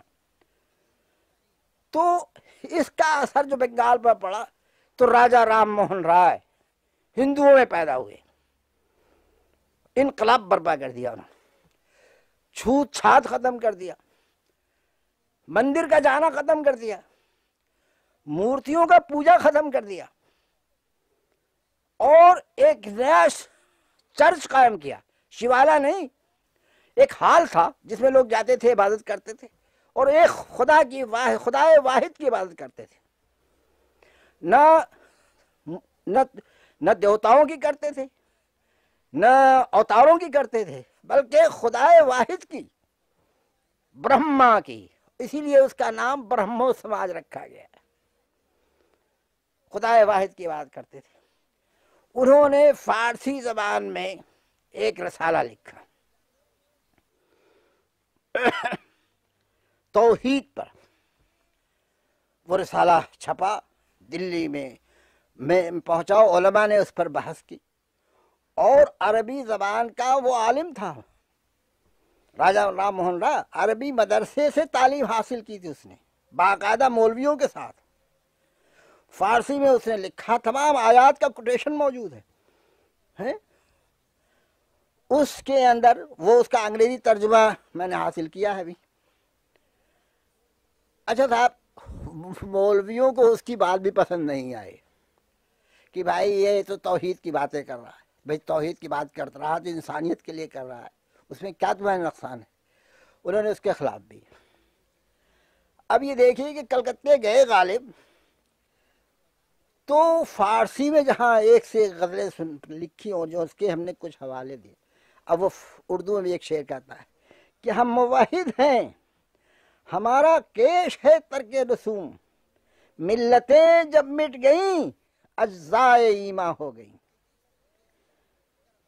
تو اس کا اثر جو بنگال پر پڑا تو راجہ رام موہن رائے ہندوؤں میں پیدا ہوئے انقلاب بربا کر دیا انہوں نے چھوت چھات ختم کر دیا مندر کا جانا ختم کر دیا مورتیوں کا پوجا ختم کر دیا اور ایک نیا چرچ قائم کیا شیوالا نہیں ایک حال تھا جس میں لوگ جاتے تھے عبادت کرتے تھے اور ایک خدا کی واحد خدا واحد کی عبادت کرتے تھے نہ نہ دیوتاؤں کی کرتے تھے نہ اوتاروں کی کرتے تھے بلکہ خدا واحد کی برہما کی اسی لیے اس کا نام برہمو سماج رکھا گیا خدا واحد کی بات کرتے تھے انہوں نے فارسی زبان میں ایک رسالہ لکھا توحید پر وہ رسالہ چھپا دلی میں میں پہنچاؤ علماء نے اس پر بحث کی اور عربی زبان کا وہ عالم تھا راجہ رام موہن را عربی مدرسے سے تعلیم حاصل کی تھی اس نے باقاعدہ مولویوں کے ساتھ فارسی میں اس نے لکھا تمام آیات کا کوٹیشن موجود ہے اس کے اندر وہ اس کا انگریزی ترجمہ میں نے حاصل کیا ہے ابھی اچھا صاحب مولویوں کو اس کی بات بھی پسند نہیں آئے کہ بھائی یہ تو توحید کی باتیں کر رہا ہے بھائی توحید کی بات کرتا رہا تو انسانیت کے لیے کر رہا ہے اس میں کیا تمہارا نقصان ہے انہوں نے اس کے خلاف بھی اب یہ دیکھیے کہ کلکتے گئے غالب تو فارسی میں جہاں ایک سے ایک غزلیں سن لکھی ہوں جو اس کے ہم نے کچھ حوالے دیے اب وہ اردو میں بھی ایک شعر کہتا ہے کہ ہم مواحد ہیں ہمارا کیش ہے ترک رسوم ملتیں جب مٹ گئیں اجزائے ایما ہو گئیں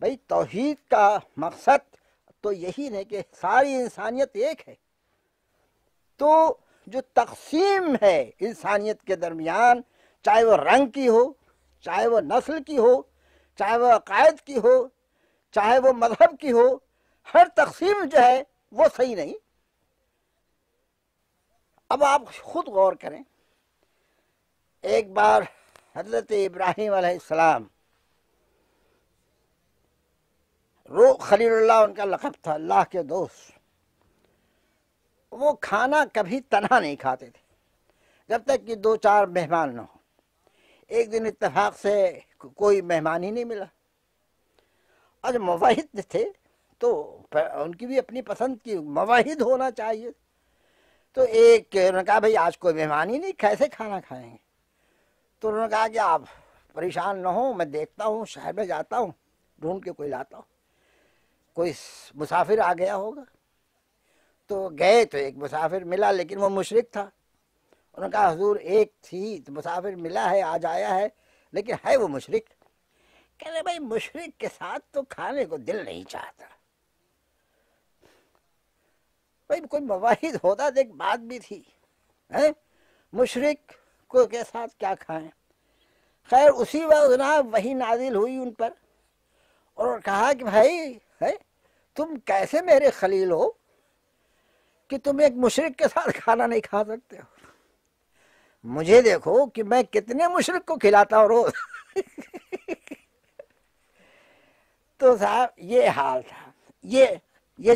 بھائی توحید کا مقصد تو یہی نہیں کہ ساری انسانیت ایک ہے تو جو تقسیم ہے انسانیت کے درمیان چاہے وہ رنگ کی ہو چاہے وہ نسل کی ہو چاہے وہ عقائد کی ہو چاہے وہ مذہب کی ہو ہر تقسیم جو ہے وہ صحیح نہیں اب آپ خود غور کریں ایک بار حضرت ابراہیم علیہ السلام رو خلیل اللہ ان کا لقب تھا اللہ کے دوست وہ کھانا کبھی تنہا نہیں کھاتے تھے جب تک کہ دو چار مہمان نہ ہوں ایک دن اتفاق سے کوئی مہمان ہی نہیں ملا آج مواحد تھے تو ان کی بھی اپنی پسند کی مواحد ہونا چاہیے تو ایک انہوں نے کہا بھائی آج کوئی مہمان ہی نہیں کیسے کھانا کھائیں گے تو انہوں نے کہا کہ آپ پریشان نہ ہوں میں دیکھتا ہوں شہر میں جاتا ہوں ڈھونڈ کے کوئی لاتا ہوں کوئی مسافر آ گیا ہوگا تو گئے تو ایک مسافر ملا لیکن وہ مشرق تھا انہوں نے کہا حضور ایک تھی تو مسافر ملا ہے آج آیا ہے لیکن ہے وہ مشرق کہہ رہے بھائی مشرق کے ساتھ تو کھانے کو دل نہیں چاہتا بھائی کوئی مواحد ہوتا تو ایک بات بھی تھی مشرق کو کے ساتھ کیا کھائیں خیر اسی وقت وہی نازل ہوئی ان پر اور کہا کہ بھائی تم کیسے میرے خلیل ہو کہ تم ایک مشرق کے ساتھ کھانا نہیں کھا سکتے ہو مجھے دیکھو کہ میں کتنے مشرق کو کھلاتا ہوں روز تو صاحب یہ حال تھا یہ یہ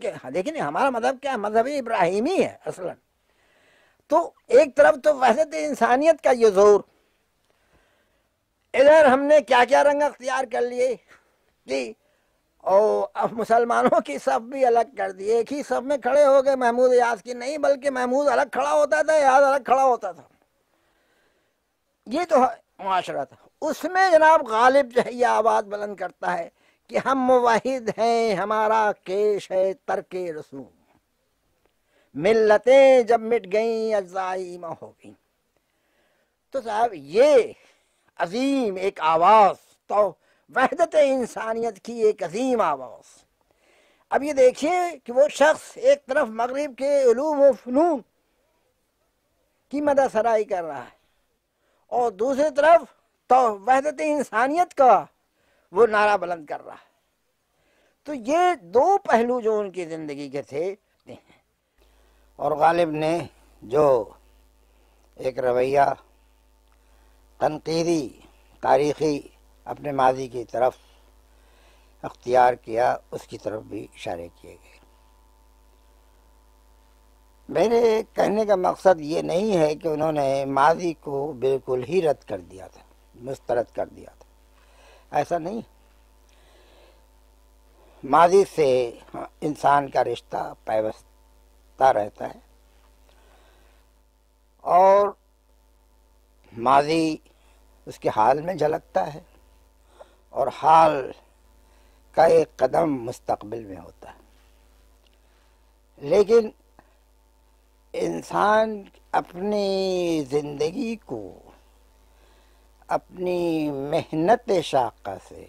کہ ہاں، لیکن ہمارا مذہب کیا مذہبی ابراہیمی ہے اصلا تو ایک طرف تو وحدت انسانیت کا یہ زور ادھر ہم نے کیا کیا رنگ اختیار کر لیے جی اب مسلمانوں کی سب بھی الگ کر دی ایک ہی سب میں کھڑے ہو گئے محمود کی نہیں بلکہ محمود الگ کھڑا ہوتا تھا الگ کھڑا ہوتا تھا یہ تو معاشرہ تھا اس میں جناب غالب جو ہے آواز بلند کرتا ہے کہ ہم موحد ہیں ہمارا کیش ہے ترک رسوم ملتیں جب مٹ گئیں افزائی ہو گئیں تو صاحب یہ عظیم ایک آواز تو وحدت انسانیت کی ایک عظیم آواز اب یہ دیکھیے کہ وہ شخص ایک طرف مغرب کے علوم و فنون کی مدہ سرائی کر رہا ہے اور دوسری طرف تو وحدت انسانیت کا وہ نعرہ بلند کر رہا ہے تو یہ دو پہلو جو ان کی زندگی کے تھے اور غالب نے جو ایک رویہ تنقیدی تاریخی اپنے ماضی کی طرف اختیار کیا اس کی طرف بھی اشارے کیے گئے میرے کہنے کا مقصد یہ نہیں ہے کہ انہوں نے ماضی کو بالکل ہی رد کر دیا تھا مسترد کر دیا تھا ایسا نہیں ماضی سے انسان کا رشتہ پیوستہ رہتا ہے اور ماضی اس کے حال میں جھلکتا ہے اور حال کا ایک قدم مستقبل میں ہوتا ہے لیکن انسان اپنی زندگی کو اپنی محنت شاقہ سے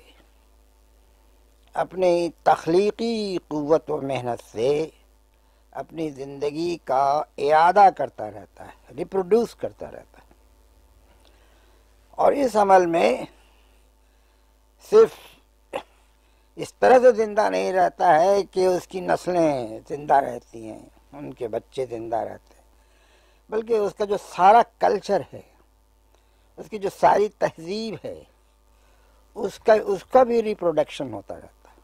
اپنی تخلیقی قوت و محنت سے اپنی زندگی کا اعادہ کرتا رہتا ہے ریپروڈیوس کرتا رہتا ہے اور اس عمل میں صرف اس طرح سے زندہ نہیں رہتا ہے کہ اس کی نسلیں زندہ رہتی ہیں ان کے بچے زندہ رہتے ہیں بلکہ اس کا جو سارا کلچر ہے اس کی جو ساری تہذیب ہے اس کا اس کا بھی ریپروڈکشن ہوتا رہتا ہے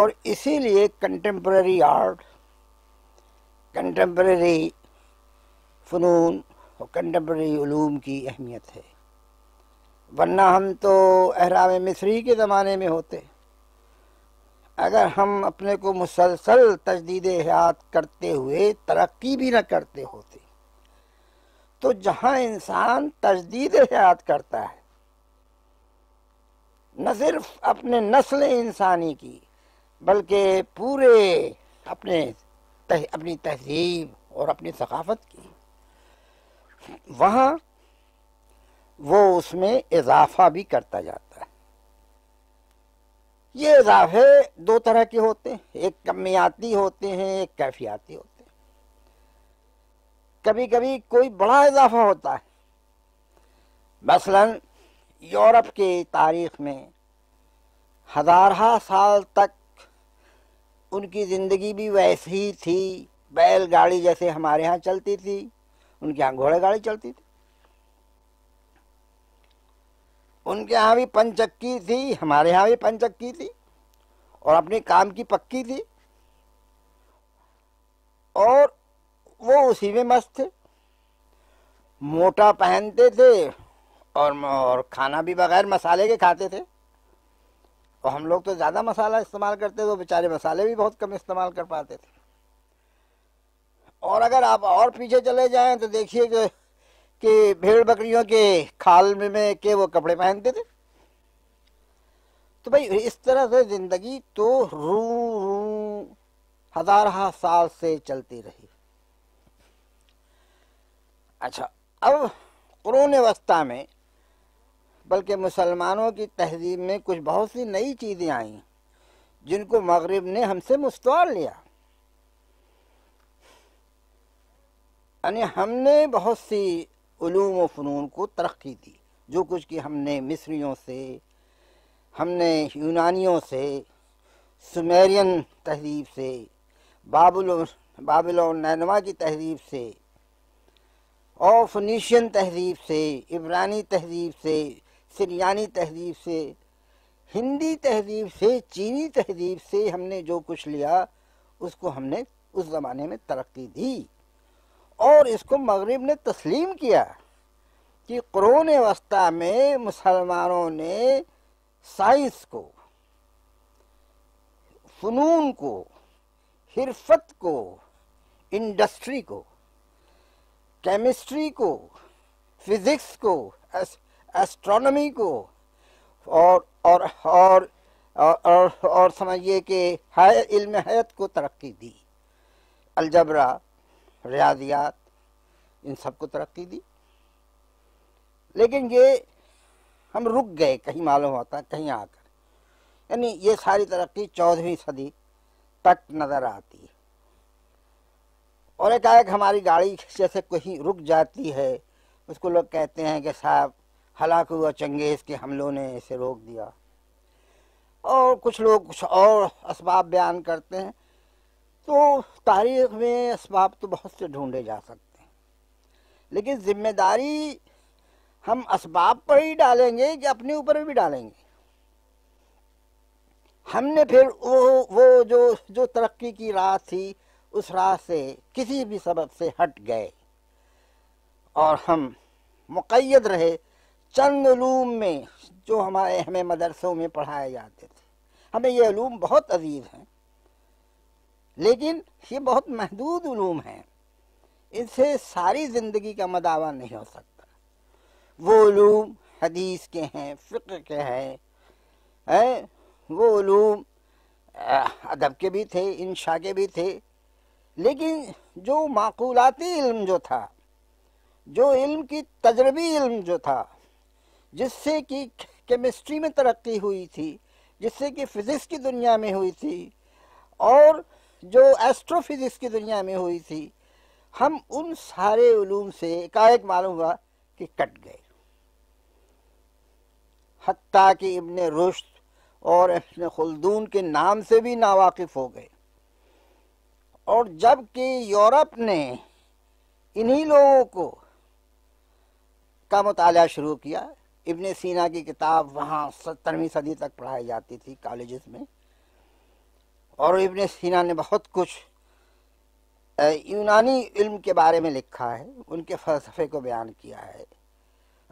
اور اسی لیے کنٹمپرری آرٹ کنٹمپرری فنون اور کنٹمپرری علوم کی اہمیت ہے ورنہ ہم تو احرام مصری کے زمانے میں ہوتے اگر ہم اپنے کو مسلسل تجدید حیات کرتے ہوئے ترقی بھی نہ کرتے ہوتے تو جہاں انسان تجدید حیات کرتا ہے نہ صرف اپنے نسل انسانی کی بلکہ پورے اپنے اپنی تہذیب اور اپنی ثقافت کی وہاں وہ اس میں اضافہ بھی کرتا جاتا ہے یہ اضافے دو طرح کے ہوتے ہیں ایک کمیاتی ہوتے ہیں ایک کیفیاتی ہوتے ہیں کبھی کبھی کوئی بڑا اضافہ ہوتا ہے مثلا یورپ کے تاریخ میں ہزارہ سال تک ان کی زندگی بھی ویسی تھی بیل گاڑی جیسے ہمارے ہاں چلتی تھی ان کے یہاں گھوڑے گاڑی چلتی تھی ان کے ہاں بھی پنچکی تھی ہمارے ہاں بھی پنچکی تھی اور اپنے کام کی پکی تھی اور وہ اسی میں مست تھے موٹا پہنتے تھے اور اور کھانا بھی بغیر مسالے کے کھاتے تھے اور ہم لوگ تو زیادہ مسالہ استعمال کرتے تھے وہ بیچارے مسالے بھی بہت کم استعمال کر پاتے تھے اور اگر آپ اور پیچھے چلے جائیں تو دیکھیے کہ کہ بھیڑ بکریوں کے کھال میں کے وہ کپڑے پہنتے تھے تو بھائی اس طرح سے زندگی تو رو رو سے چلتی رہی اچھا اب قرون وسطہ میں بلکہ مسلمانوں کی تہذیب میں کچھ بہت سی نئی چیزیں آئیں جن کو مغرب نے ہم سے مستوار لیا یعنی ہم نے بہت سی علوم و فنون کو ترقی دی جو کچھ کہ ہم نے مصریوں سے ہم نے یونانیوں سے سمیرین تہذیب سے بابل بابل نینوا کی تہذیب سے اور فنیشین تہذیب سے عبرانی تہذیب سے سریانی تہذیب سے ہندی تہذیب سے چینی تہذیب سے ہم نے جو کچھ لیا اس کو ہم نے اس زمانے میں ترقی دی اور اس کو مغرب نے تسلیم کیا کہ قرون وسطا میں مسلمانوں نے سائنس کو فنون کو حرفت کو انڈسٹری کو کیمسٹری کو فزکس کو ایسٹرانومی کو اور اور اور اور, سمجھیے کہ علم حیت کو ترقی دی الجبرا ریاضیات ان سب کو ترقی دی لیکن یہ ہم رک گئے کہیں معلوم ہوتا کہیں آ کر یعنی یہ ساری ترقی چودھویں صدی تک نظر آتی ہے اور ایک ہماری گاڑی جیسے کہیں رک جاتی ہے اس کو لوگ کہتے ہیں کہ صاحب ہلاک ہوا چنگیز کے حملوں نے اسے روک دیا اور کچھ لوگ کچھ اور اسباب بیان کرتے ہیں تو تاریخ میں اسباب تو بہت سے ڈھونڈے جا سکتے ہیں لیکن ذمہ داری ہم اسباب پر ہی ڈالیں گے کہ اپنے اوپر بھی ڈالیں گے ہم نے پھر وہ وہ جو ترقی کی راہ تھی اس راہ سے کسی بھی سبب سے ہٹ گئے اور ہم مقید رہے چند علوم میں جو ہمارے ہمیں مدرسوں میں پڑھائے جاتے تھے ہمیں یہ علوم بہت عزیز ہیں لیکن یہ بہت محدود علوم ہیں ان سے ساری زندگی کا مداوع نہیں ہو سکتا وہ علوم حدیث کے ہیں فقہ کے ہیں وہ علوم ادب کے بھی تھے انشاء کے بھی تھے لیکن جو معقولاتی علم جو تھا جو علم کی تجربی علم جو تھا جس سے کہ کیمسٹری میں ترقی ہوئی تھی جس سے کہ فزکس کی دنیا میں ہوئی تھی اور جو ایسٹرو فزکس کی دنیا میں ہوئی تھی ہم ان سارے علوم سے ایک معلوم ہوا کہ کٹ گئے حتیٰ کہ ابن رشت اور ابن خلدون کے نام سے بھی ناواقف ہو گئے اور جب کہ یورپ نے انہی لوگوں کو کا مطالعہ شروع کیا ابن سینا کی کتاب وہاں سترویں صدی تک پڑھائی جاتی تھی کالجز میں اور ابن سینا نے بہت کچھ یونانی علم کے بارے میں لکھا ہے ان کے فلسفے کو بیان کیا ہے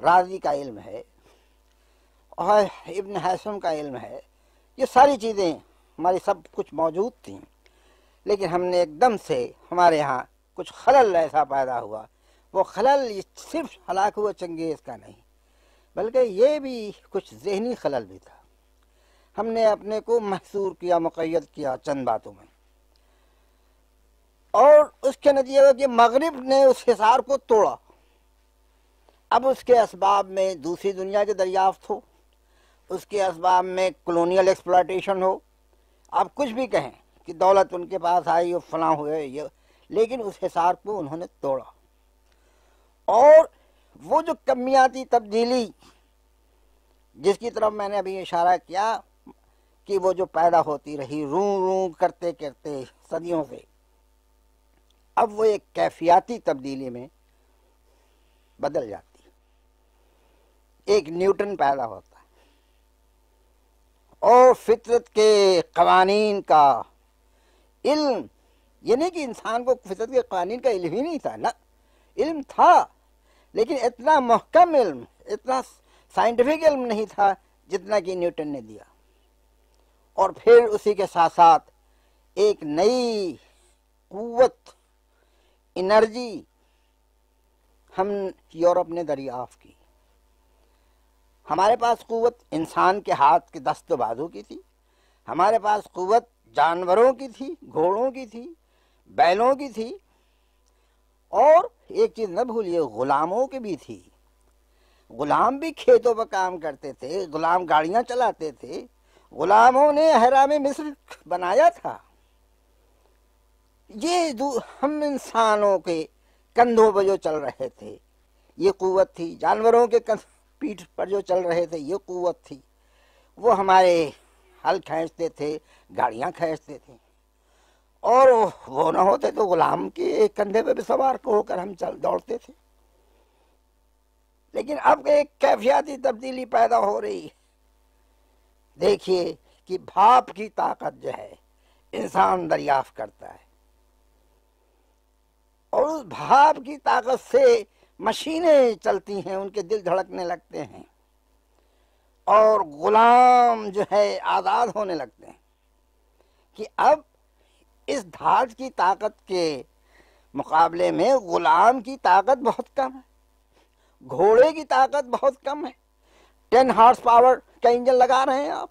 راضی کا علم ہے اور ابن حیثم کا علم ہے یہ ساری چیزیں ہماری سب کچھ موجود تھیں لیکن ہم نے ایک دم سے ہمارے ہاں کچھ خلل ایسا پیدا ہوا وہ خلل صرف ہلاک ہوا چنگیز کا نہیں بلکہ یہ بھی کچھ ذہنی خلل بھی تھا ہم نے اپنے کو محصور کیا مقید کیا چند باتوں میں اور اس کے نتیجے کہ مغرب نے اس حصار کو توڑا اب اس کے اسباب میں دوسری دنیا کی دریافت ہو اس کے اسباب میں کلونیل ایکسپلائٹیشن ہو آپ کچھ بھی کہیں کہ دولت ان کے پاس آئی اور فلاں ہوئے یہ لیکن اس حصار کو انہوں نے توڑا اور وہ جو کمیاتی تبدیلی جس کی طرف میں نے ابھی اشارہ کیا کہ وہ جو پیدا ہوتی رہی رون رون کرتے کرتے صدیوں سے اب وہ ایک کیفیاتی تبدیلی میں بدل جاتی ایک نیوٹن پیدا ہوتا اور فطرت کے قوانین کا علم یہ نہیں کہ انسان کو فطرت کے قوانین کا علم ہی نہیں تھا نا علم تھا لیکن اتنا محکم علم اتنا سائنٹیفک علم نہیں تھا جتنا کہ نیوٹن نے دیا اور پھر اسی کے ساتھ ساتھ ایک نئی قوت انرجی ہم یورپ نے دریافت کی ہمارے پاس قوت انسان کے ہاتھ کے دست و بازو کی تھی ہمارے پاس قوت جانوروں کی تھی گھوڑوں کی تھی بیلوں کی تھی اور ایک چیز نہ بھولیے غلاموں کی بھی تھی غلام بھی کھیتوں پر کام کرتے تھے غلام گاڑیاں چلاتے تھے غلاموں نے حیرام مصر بنایا تھا یہ ہم انسانوں کے کندھوں پر جو چل رہے تھے یہ قوت تھی جانوروں کے پیٹھ پر جو چل رہے تھے یہ قوت تھی وہ ہمارے حل کھینچتے تھے گاڑیاں کھینچتے تھے اور وہ نہ ہوتے تو غلام کے ایک کندھے پہ بھی سوار ہو کر ہم چل دوڑتے تھے لیکن اب ایک کیفیاتی تبدیلی پیدا ہو رہی ہے دیکھیے کہ بھاپ کی طاقت جو ہے انسان دریافت کرتا ہے اور اس بھاپ کی طاقت سے مشینیں چلتی ہیں ان کے دل دھڑکنے لگتے ہیں اور غلام جو ہے آزاد ہونے لگتے ہیں کہ اب اس دھاج کی طاقت کے مقابلے میں غلام کی طاقت بہت کم ہے گھوڑے کی طاقت بہت کم ہے ٹین ہارس پاور انجن لگا رہے ہیں آپ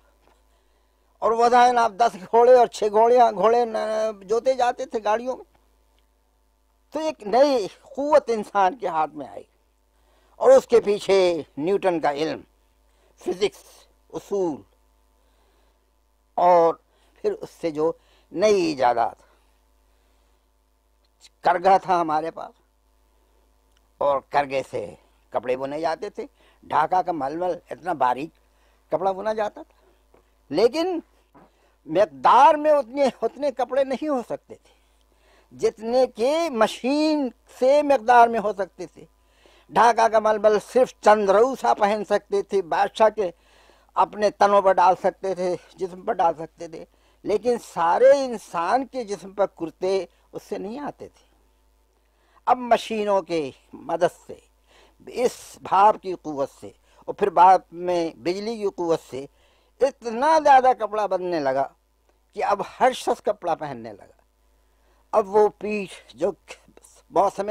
اور وزائن آپ دس گھوڑے اور چھ گھوڑے گھوڑے جوتے جاتے تھے گاڑیوں میں تو ایک نئی قوت انسان کے ہاتھ میں آئی اور اس کے پیچھے نیوٹن کا علم فزکس اصول اور پھر اس سے جو نئی ایجادات کرگا تھا ہمارے پاس اور کرگے سے کپڑے بنے جاتے تھے ڈھاکہ کا ململ اتنا باریک کپڑا بنا جاتا تھا لیکن مقدار میں اتنے اتنے کپڑے نہیں ہو سکتے تھے جتنے کے مشین سے مقدار میں ہو سکتے تھے ڈھاکہ کا ملبل صرف چندرو سا پہن سکتے تھے بادشاہ کے اپنے تنوں پر ڈال سکتے تھے جسم پر ڈال سکتے تھے لیکن سارے انسان کے جسم پر کرتے اس سے نہیں آتے تھے اب مشینوں کے مدد سے اس بھاپ کی قوت سے اور پھر بعد میں بجلی کی قوت سے اتنا زیادہ کپڑا بننے لگا کہ اب ہر شخص کپڑا پہننے لگا اب وہ پیٹھ جو موسم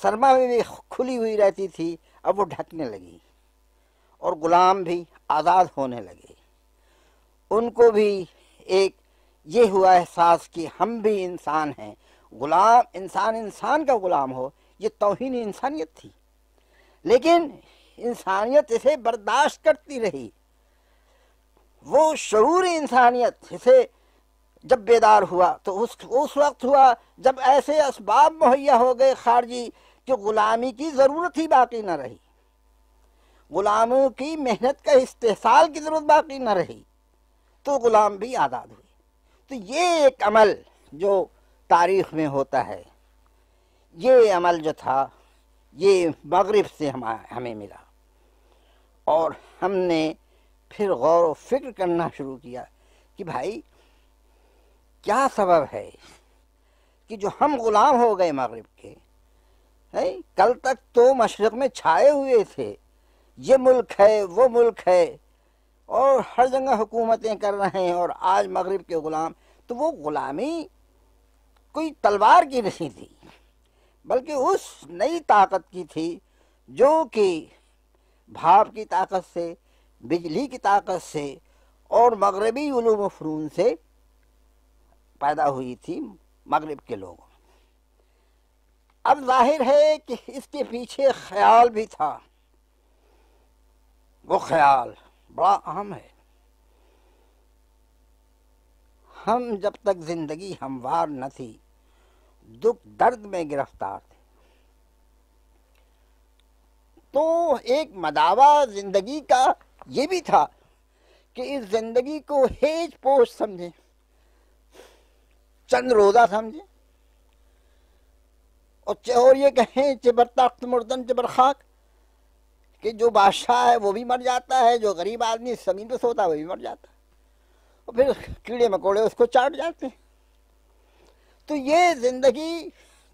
سرما میں بھی کھلی ہوئی رہتی تھی اب وہ ڈھکنے لگی اور غلام بھی آزاد ہونے لگے ان کو بھی ایک یہ ہوا احساس کہ ہم بھی انسان ہیں غلام انسان انسان کا غلام ہو یہ توہین انسانیت تھی لیکن انسانیت اسے برداشت کرتی رہی وہ شعور انسانیت اسے جب بیدار ہوا تو اس اس وقت ہوا جب ایسے اسباب مہیا ہو گئے خارجی کہ غلامی کی ضرورت ہی باقی نہ رہی غلاموں کی محنت کا استحصال کی ضرورت باقی نہ رہی تو غلام بھی آزاد ہوئے تو یہ ایک عمل جو تاریخ میں ہوتا ہے یہ عمل جو تھا یہ مغرب سے ہمیں ملا اور ہم نے پھر غور و فکر کرنا شروع کیا کہ بھائی کیا سبب ہے کہ جو ہم غلام ہو گئے مغرب کے ہے ہاں، کل تک تو مشرق میں چھائے ہوئے تھے یہ ملک ہے وہ ملک ہے اور ہر جگہ حکومتیں کر رہے ہیں اور آج مغرب کے غلام تو وہ غلامی کوئی تلوار کی نہیں تھی بلکہ اس نئی طاقت کی تھی جو کہ بھاپ کی طاقت سے بجلی کی طاقت سے اور مغربی علوم و فرون سے پیدا ہوئی تھی مغرب کے لوگوں اب ظاہر ہے کہ اس کے پیچھے خیال بھی تھا وہ خیال بڑا اہم ہے ہم جب تک زندگی ہموار نہ تھی دکھ درد میں گرفتار تھے تو ایک مداوع زندگی کا یہ بھی تھا کہ اس زندگی کو ہیج پوش سمجھیں چند روزہ سمجھیں اور چہور یہ کہیں چبر تخت مردن چبر خاک کہ جو بادشاہ ہے وہ بھی مر جاتا ہے جو غریب آدمی زمین پہ سوتا ہے وہ بھی مر جاتا ہے اور پھر کیڑے مکوڑے اس کو چاٹ جاتے ہیں تو یہ زندگی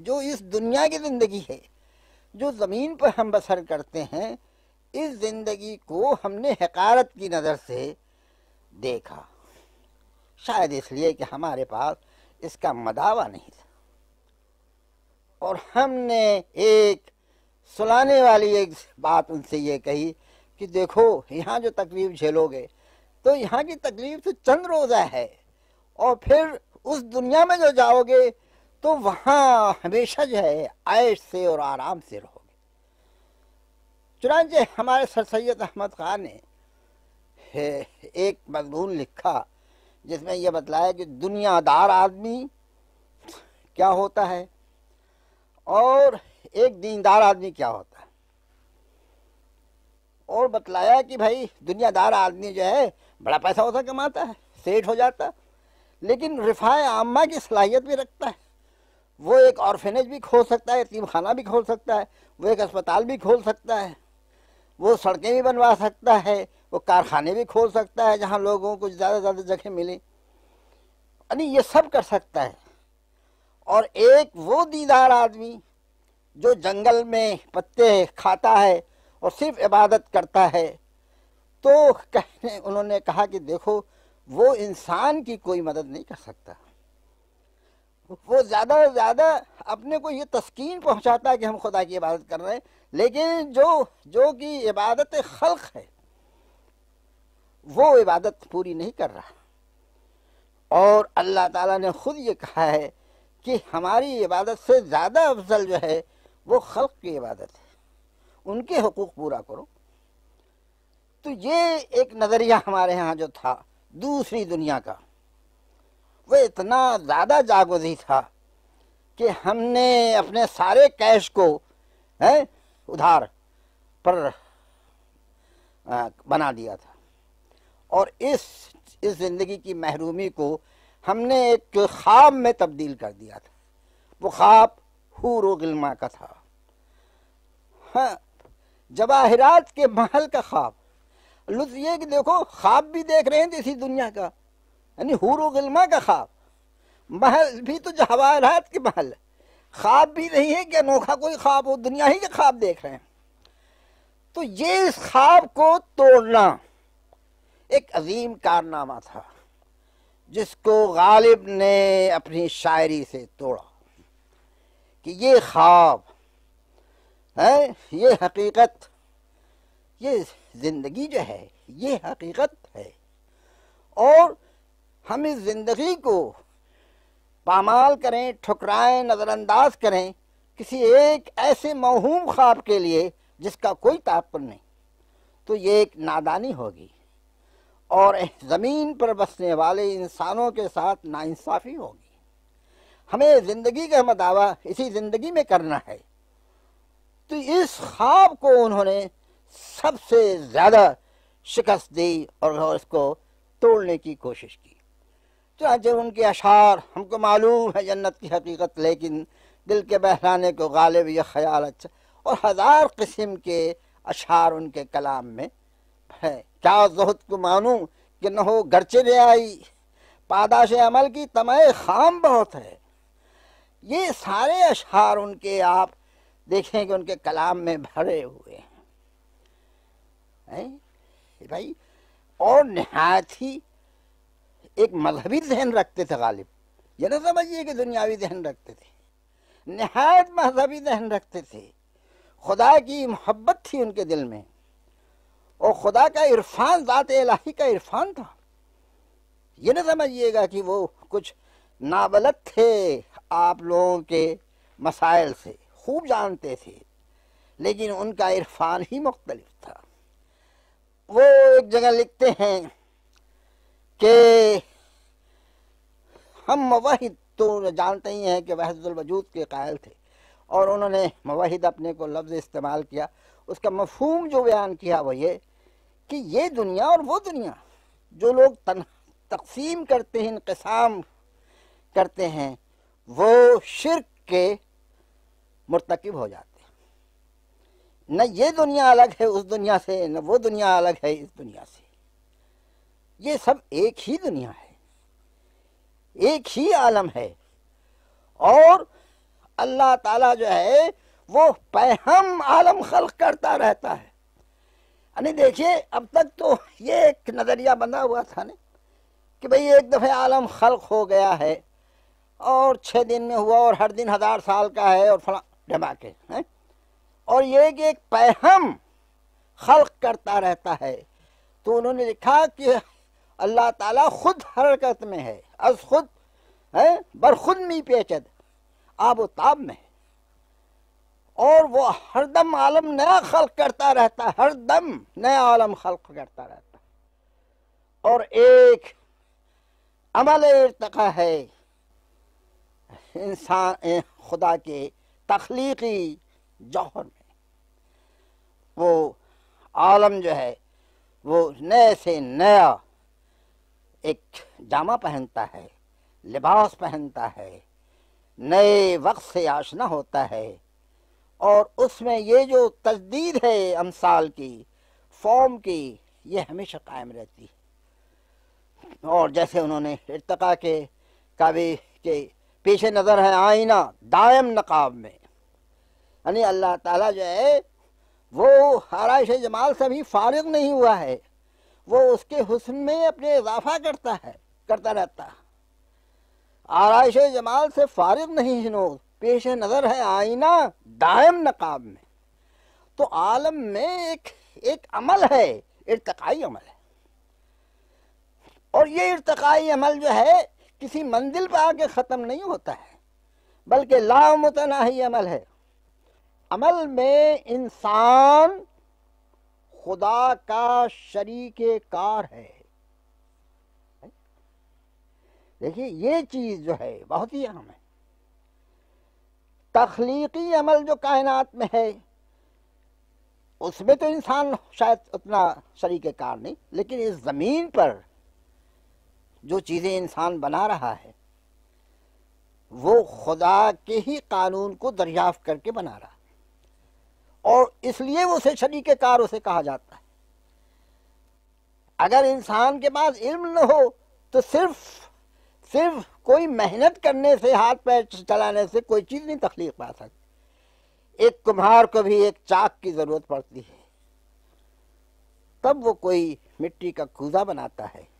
جو اس دنیا کی زندگی ہے جو زمین پر ہم بسر کرتے ہیں اس زندگی کو ہم نے حقارت کی نظر سے دیکھا شاید اس لیے کہ ہمارے پاس اس کا مداوع نہیں تھا اور ہم نے ایک سلانے والی ایک بات ان سے یہ کہی کہ دیکھو یہاں جو تقریب جھیلو گے تو یہاں کی تقریب تو چند روزہ ہے اور پھر اس دنیا میں جو جاؤ گے تو وہاں ہمیشہ جو ہے عائش سے اور آرام سے رہو گے چنانچہ ہمارے سر سید احمد خان نے ایک مضمون لکھا جس میں یہ بتلایا کہ دنیا دار آدمی کیا ہوتا ہے اور ایک دیندار آدمی کیا ہوتا ہے اور بتلایا کہ بھائی دنیا دار آدمی جو ہے بڑا پیسہ ہوتا کماتا ہے سیٹ ہو جاتا لیکن رفاع عامہ کی صلاحیت بھی رکھتا ہے وہ ایک آرفینج بھی کھول سکتا ہے یتیم خانہ بھی کھول سکتا ہے وہ ایک اسپتال بھی کھول سکتا ہے وہ سڑکیں بھی بنوا سکتا ہے وہ کارخانے بھی کھول سکتا ہے جہاں لوگوں کو زیادہ سے زیادہ جگہ ملیں یعنی یہ سب کر سکتا ہے اور ایک وہ دیدار آدمی جو جنگل میں پتے کھاتا ہے اور صرف عبادت کرتا ہے تو کہنے انہوں نے کہا کہ دیکھو وہ انسان کی کوئی مدد نہیں کر سکتا وہ زیادہ سے زیادہ اپنے کو یہ تسکین پہنچاتا ہے کہ ہم خدا کی عبادت کر رہے ہیں لیکن جو جو کہ عبادت خلق ہے وہ عبادت پوری نہیں کر رہا اور اللہ تعالیٰ نے خود یہ کہا ہے کہ ہماری عبادت سے زیادہ افضل جو ہے وہ خلق کی عبادت ہے ان کے حقوق پورا کرو تو یہ ایک نظریہ ہمارے ہاں جو تھا دوسری دنیا کا وہ اتنا زیادہ جاگوزی تھا کہ ہم نے اپنے سارے کیش کو ہیں ادھار پر بنا دیا تھا اور اس اس زندگی کی محرومی کو ہم نے ایک خواب میں تبدیل کر دیا تھا وہ خواب حور و غلمہ کا تھا ہاں جواہرات کے محل کا خواب لطف یہ کہ دیکھو خواب بھی دیکھ رہے ہیں اسی دنیا کا یعنی حور و غلمہ کا خواب محل بھی تو جو کی محل خواب بھی نہیں ہے کہ انوکھا کوئی خواب ہو دنیا ہی کے خواب دیکھ رہے ہیں تو یہ اس خواب کو توڑنا ایک عظیم کارنامہ تھا جس کو غالب نے اپنی شاعری سے توڑا کہ یہ خواب ہے یہ حقیقت یہ زندگی جو ہے یہ حقیقت ہے اور ہم اس زندگی کو پامال کریں ٹھکرائیں نظر انداز کریں کسی ایک ایسے موہوم خواب کے لیے جس کا کوئی تعپر نہیں تو یہ ایک نادانی ہوگی اور زمین پر بسنے والے انسانوں کے ساتھ ناانصافی ہوگی ہمیں زندگی کا مداوع اسی زندگی میں کرنا ہے تو اس خواب کو انہوں نے سب سے زیادہ شکست دی اور اس کو توڑنے کی کوشش کی چنانچہ ان کے اشعار ہم کو معلوم ہے جنت کی حقیقت لیکن دل کے بہرانے کو غالب یہ خیال اچھا اور ہزار قسم کے اشعار ان کے کلام میں ہے کیا زہد کو مانوں کہ نہ ہو گرچے آئی پاداش عمل کی تمہ خام بہت ہے یہ سارے اشعار ان کے آپ دیکھیں کہ ان کے کلام میں بھرے ہوئے ہیں بھائی اور نہایت ہی ایک مذہبی ذہن رکھتے تھے غالب یہ یعنی نہ سمجھیے کہ دنیاوی ذہن رکھتے تھے نہایت مذہبی ذہن رکھتے تھے خدا کی محبت تھی ان کے دل میں اور خدا کا عرفان ذات الہی کا عرفان تھا یہ نہ سمجھیے گا کہ وہ کچھ نابلت تھے آپ لوگوں کے مسائل سے خوب جانتے تھے لیکن ان کا عرفان ہی مختلف تھا وہ ایک جگہ لکھتے ہیں کہ ہم موحد تو جانتے ہی ہیں کہ وحد الوجود کے قائل تھے اور انہوں نے موحد اپنے کو لفظ استعمال کیا اس کا مفہوم جو بیان کیا وہ یہ کہ یہ دنیا اور وہ دنیا جو لوگ تن تقسیم کرتے ہیں انقسام کرتے ہیں وہ شرک کے مرتکب ہو جاتے ہیں نہ یہ دنیا الگ ہے اس دنیا سے نہ وہ دنیا الگ ہے اس دنیا سے یہ سب ایک ہی دنیا ہے ایک ہی عالم ہے اور اللہ تعالیٰ جو ہے وہ پہم عالم خلق کرتا رہتا ہے یعنی دیکھیے اب تک تو یہ ایک نظریہ بنا ہوا تھا نا کہ بھئی ایک دفعہ عالم خلق ہو گیا ہے اور چھ دن میں ہوا اور ہر دن ہزار سال کا ہے اور فلاں دھماکے ہیں اور یہ کہ ایک پہم خلق کرتا رہتا ہے تو انہوں نے لکھا کہ اللہ تعالیٰ خود حرکت میں ہے از خود ہے می پیچد آب و تاب میں ہے اور وہ ہر دم عالم نیا خلق کرتا رہتا ہے ہر دم نیا عالم خلق کرتا رہتا اور ایک عمل ارتقا ہے انسان خدا کے تخلیقی جوہر میں وہ عالم جو ہے وہ نئے سے نیا ایک جامہ پہنتا ہے لباس پہنتا ہے نئے وقت سے آشنا ہوتا ہے اور اس میں یہ جو تجدید ہے امثال کی فارم کی یہ ہمیشہ قائم رہتی ہے اور جیسے انہوں نے ارتقا کے کابی کے پیش نظر ہے آئینہ دائم نقاب میں یعنی اللہ تعالیٰ جو ہے وہ آرائش جمال سے بھی فارغ نہیں ہوا ہے وہ اس کے حسن میں اپنے اضافہ کرتا ہے کرتا رہتا آرائش جمال سے فارغ نہیں ہنوز پیش نظر ہے آئینہ دائم نقاب میں تو عالم میں ایک ایک عمل ہے ارتقائی عمل ہے اور یہ ارتقائی عمل جو ہے کسی منزل پہ آ کے ختم نہیں ہوتا ہے بلکہ لامتناہی عمل ہے عمل میں انسان خدا کا شریک کار ہے دیکھیے یہ چیز جو ہے بہت ہی اہم ہے تخلیقی عمل جو کائنات میں ہے اس میں تو انسان شاید اتنا شریک کار نہیں لیکن اس زمین پر جو چیزیں انسان بنا رہا ہے وہ خدا کے ہی قانون کو دریافت کر کے بنا رہا ہے اور اس لیے اسے شریک کار اسے کہا جاتا ہے اگر انسان کے پاس علم نہ ہو تو صرف صرف کوئی محنت کرنے سے ہاتھ پیر چلانے سے کوئی چیز نہیں تخلیق پا سکتی ایک کمہار کو بھی ایک چاک کی ضرورت پڑتی ہے تب وہ کوئی مٹی کا کوزہ بناتا ہے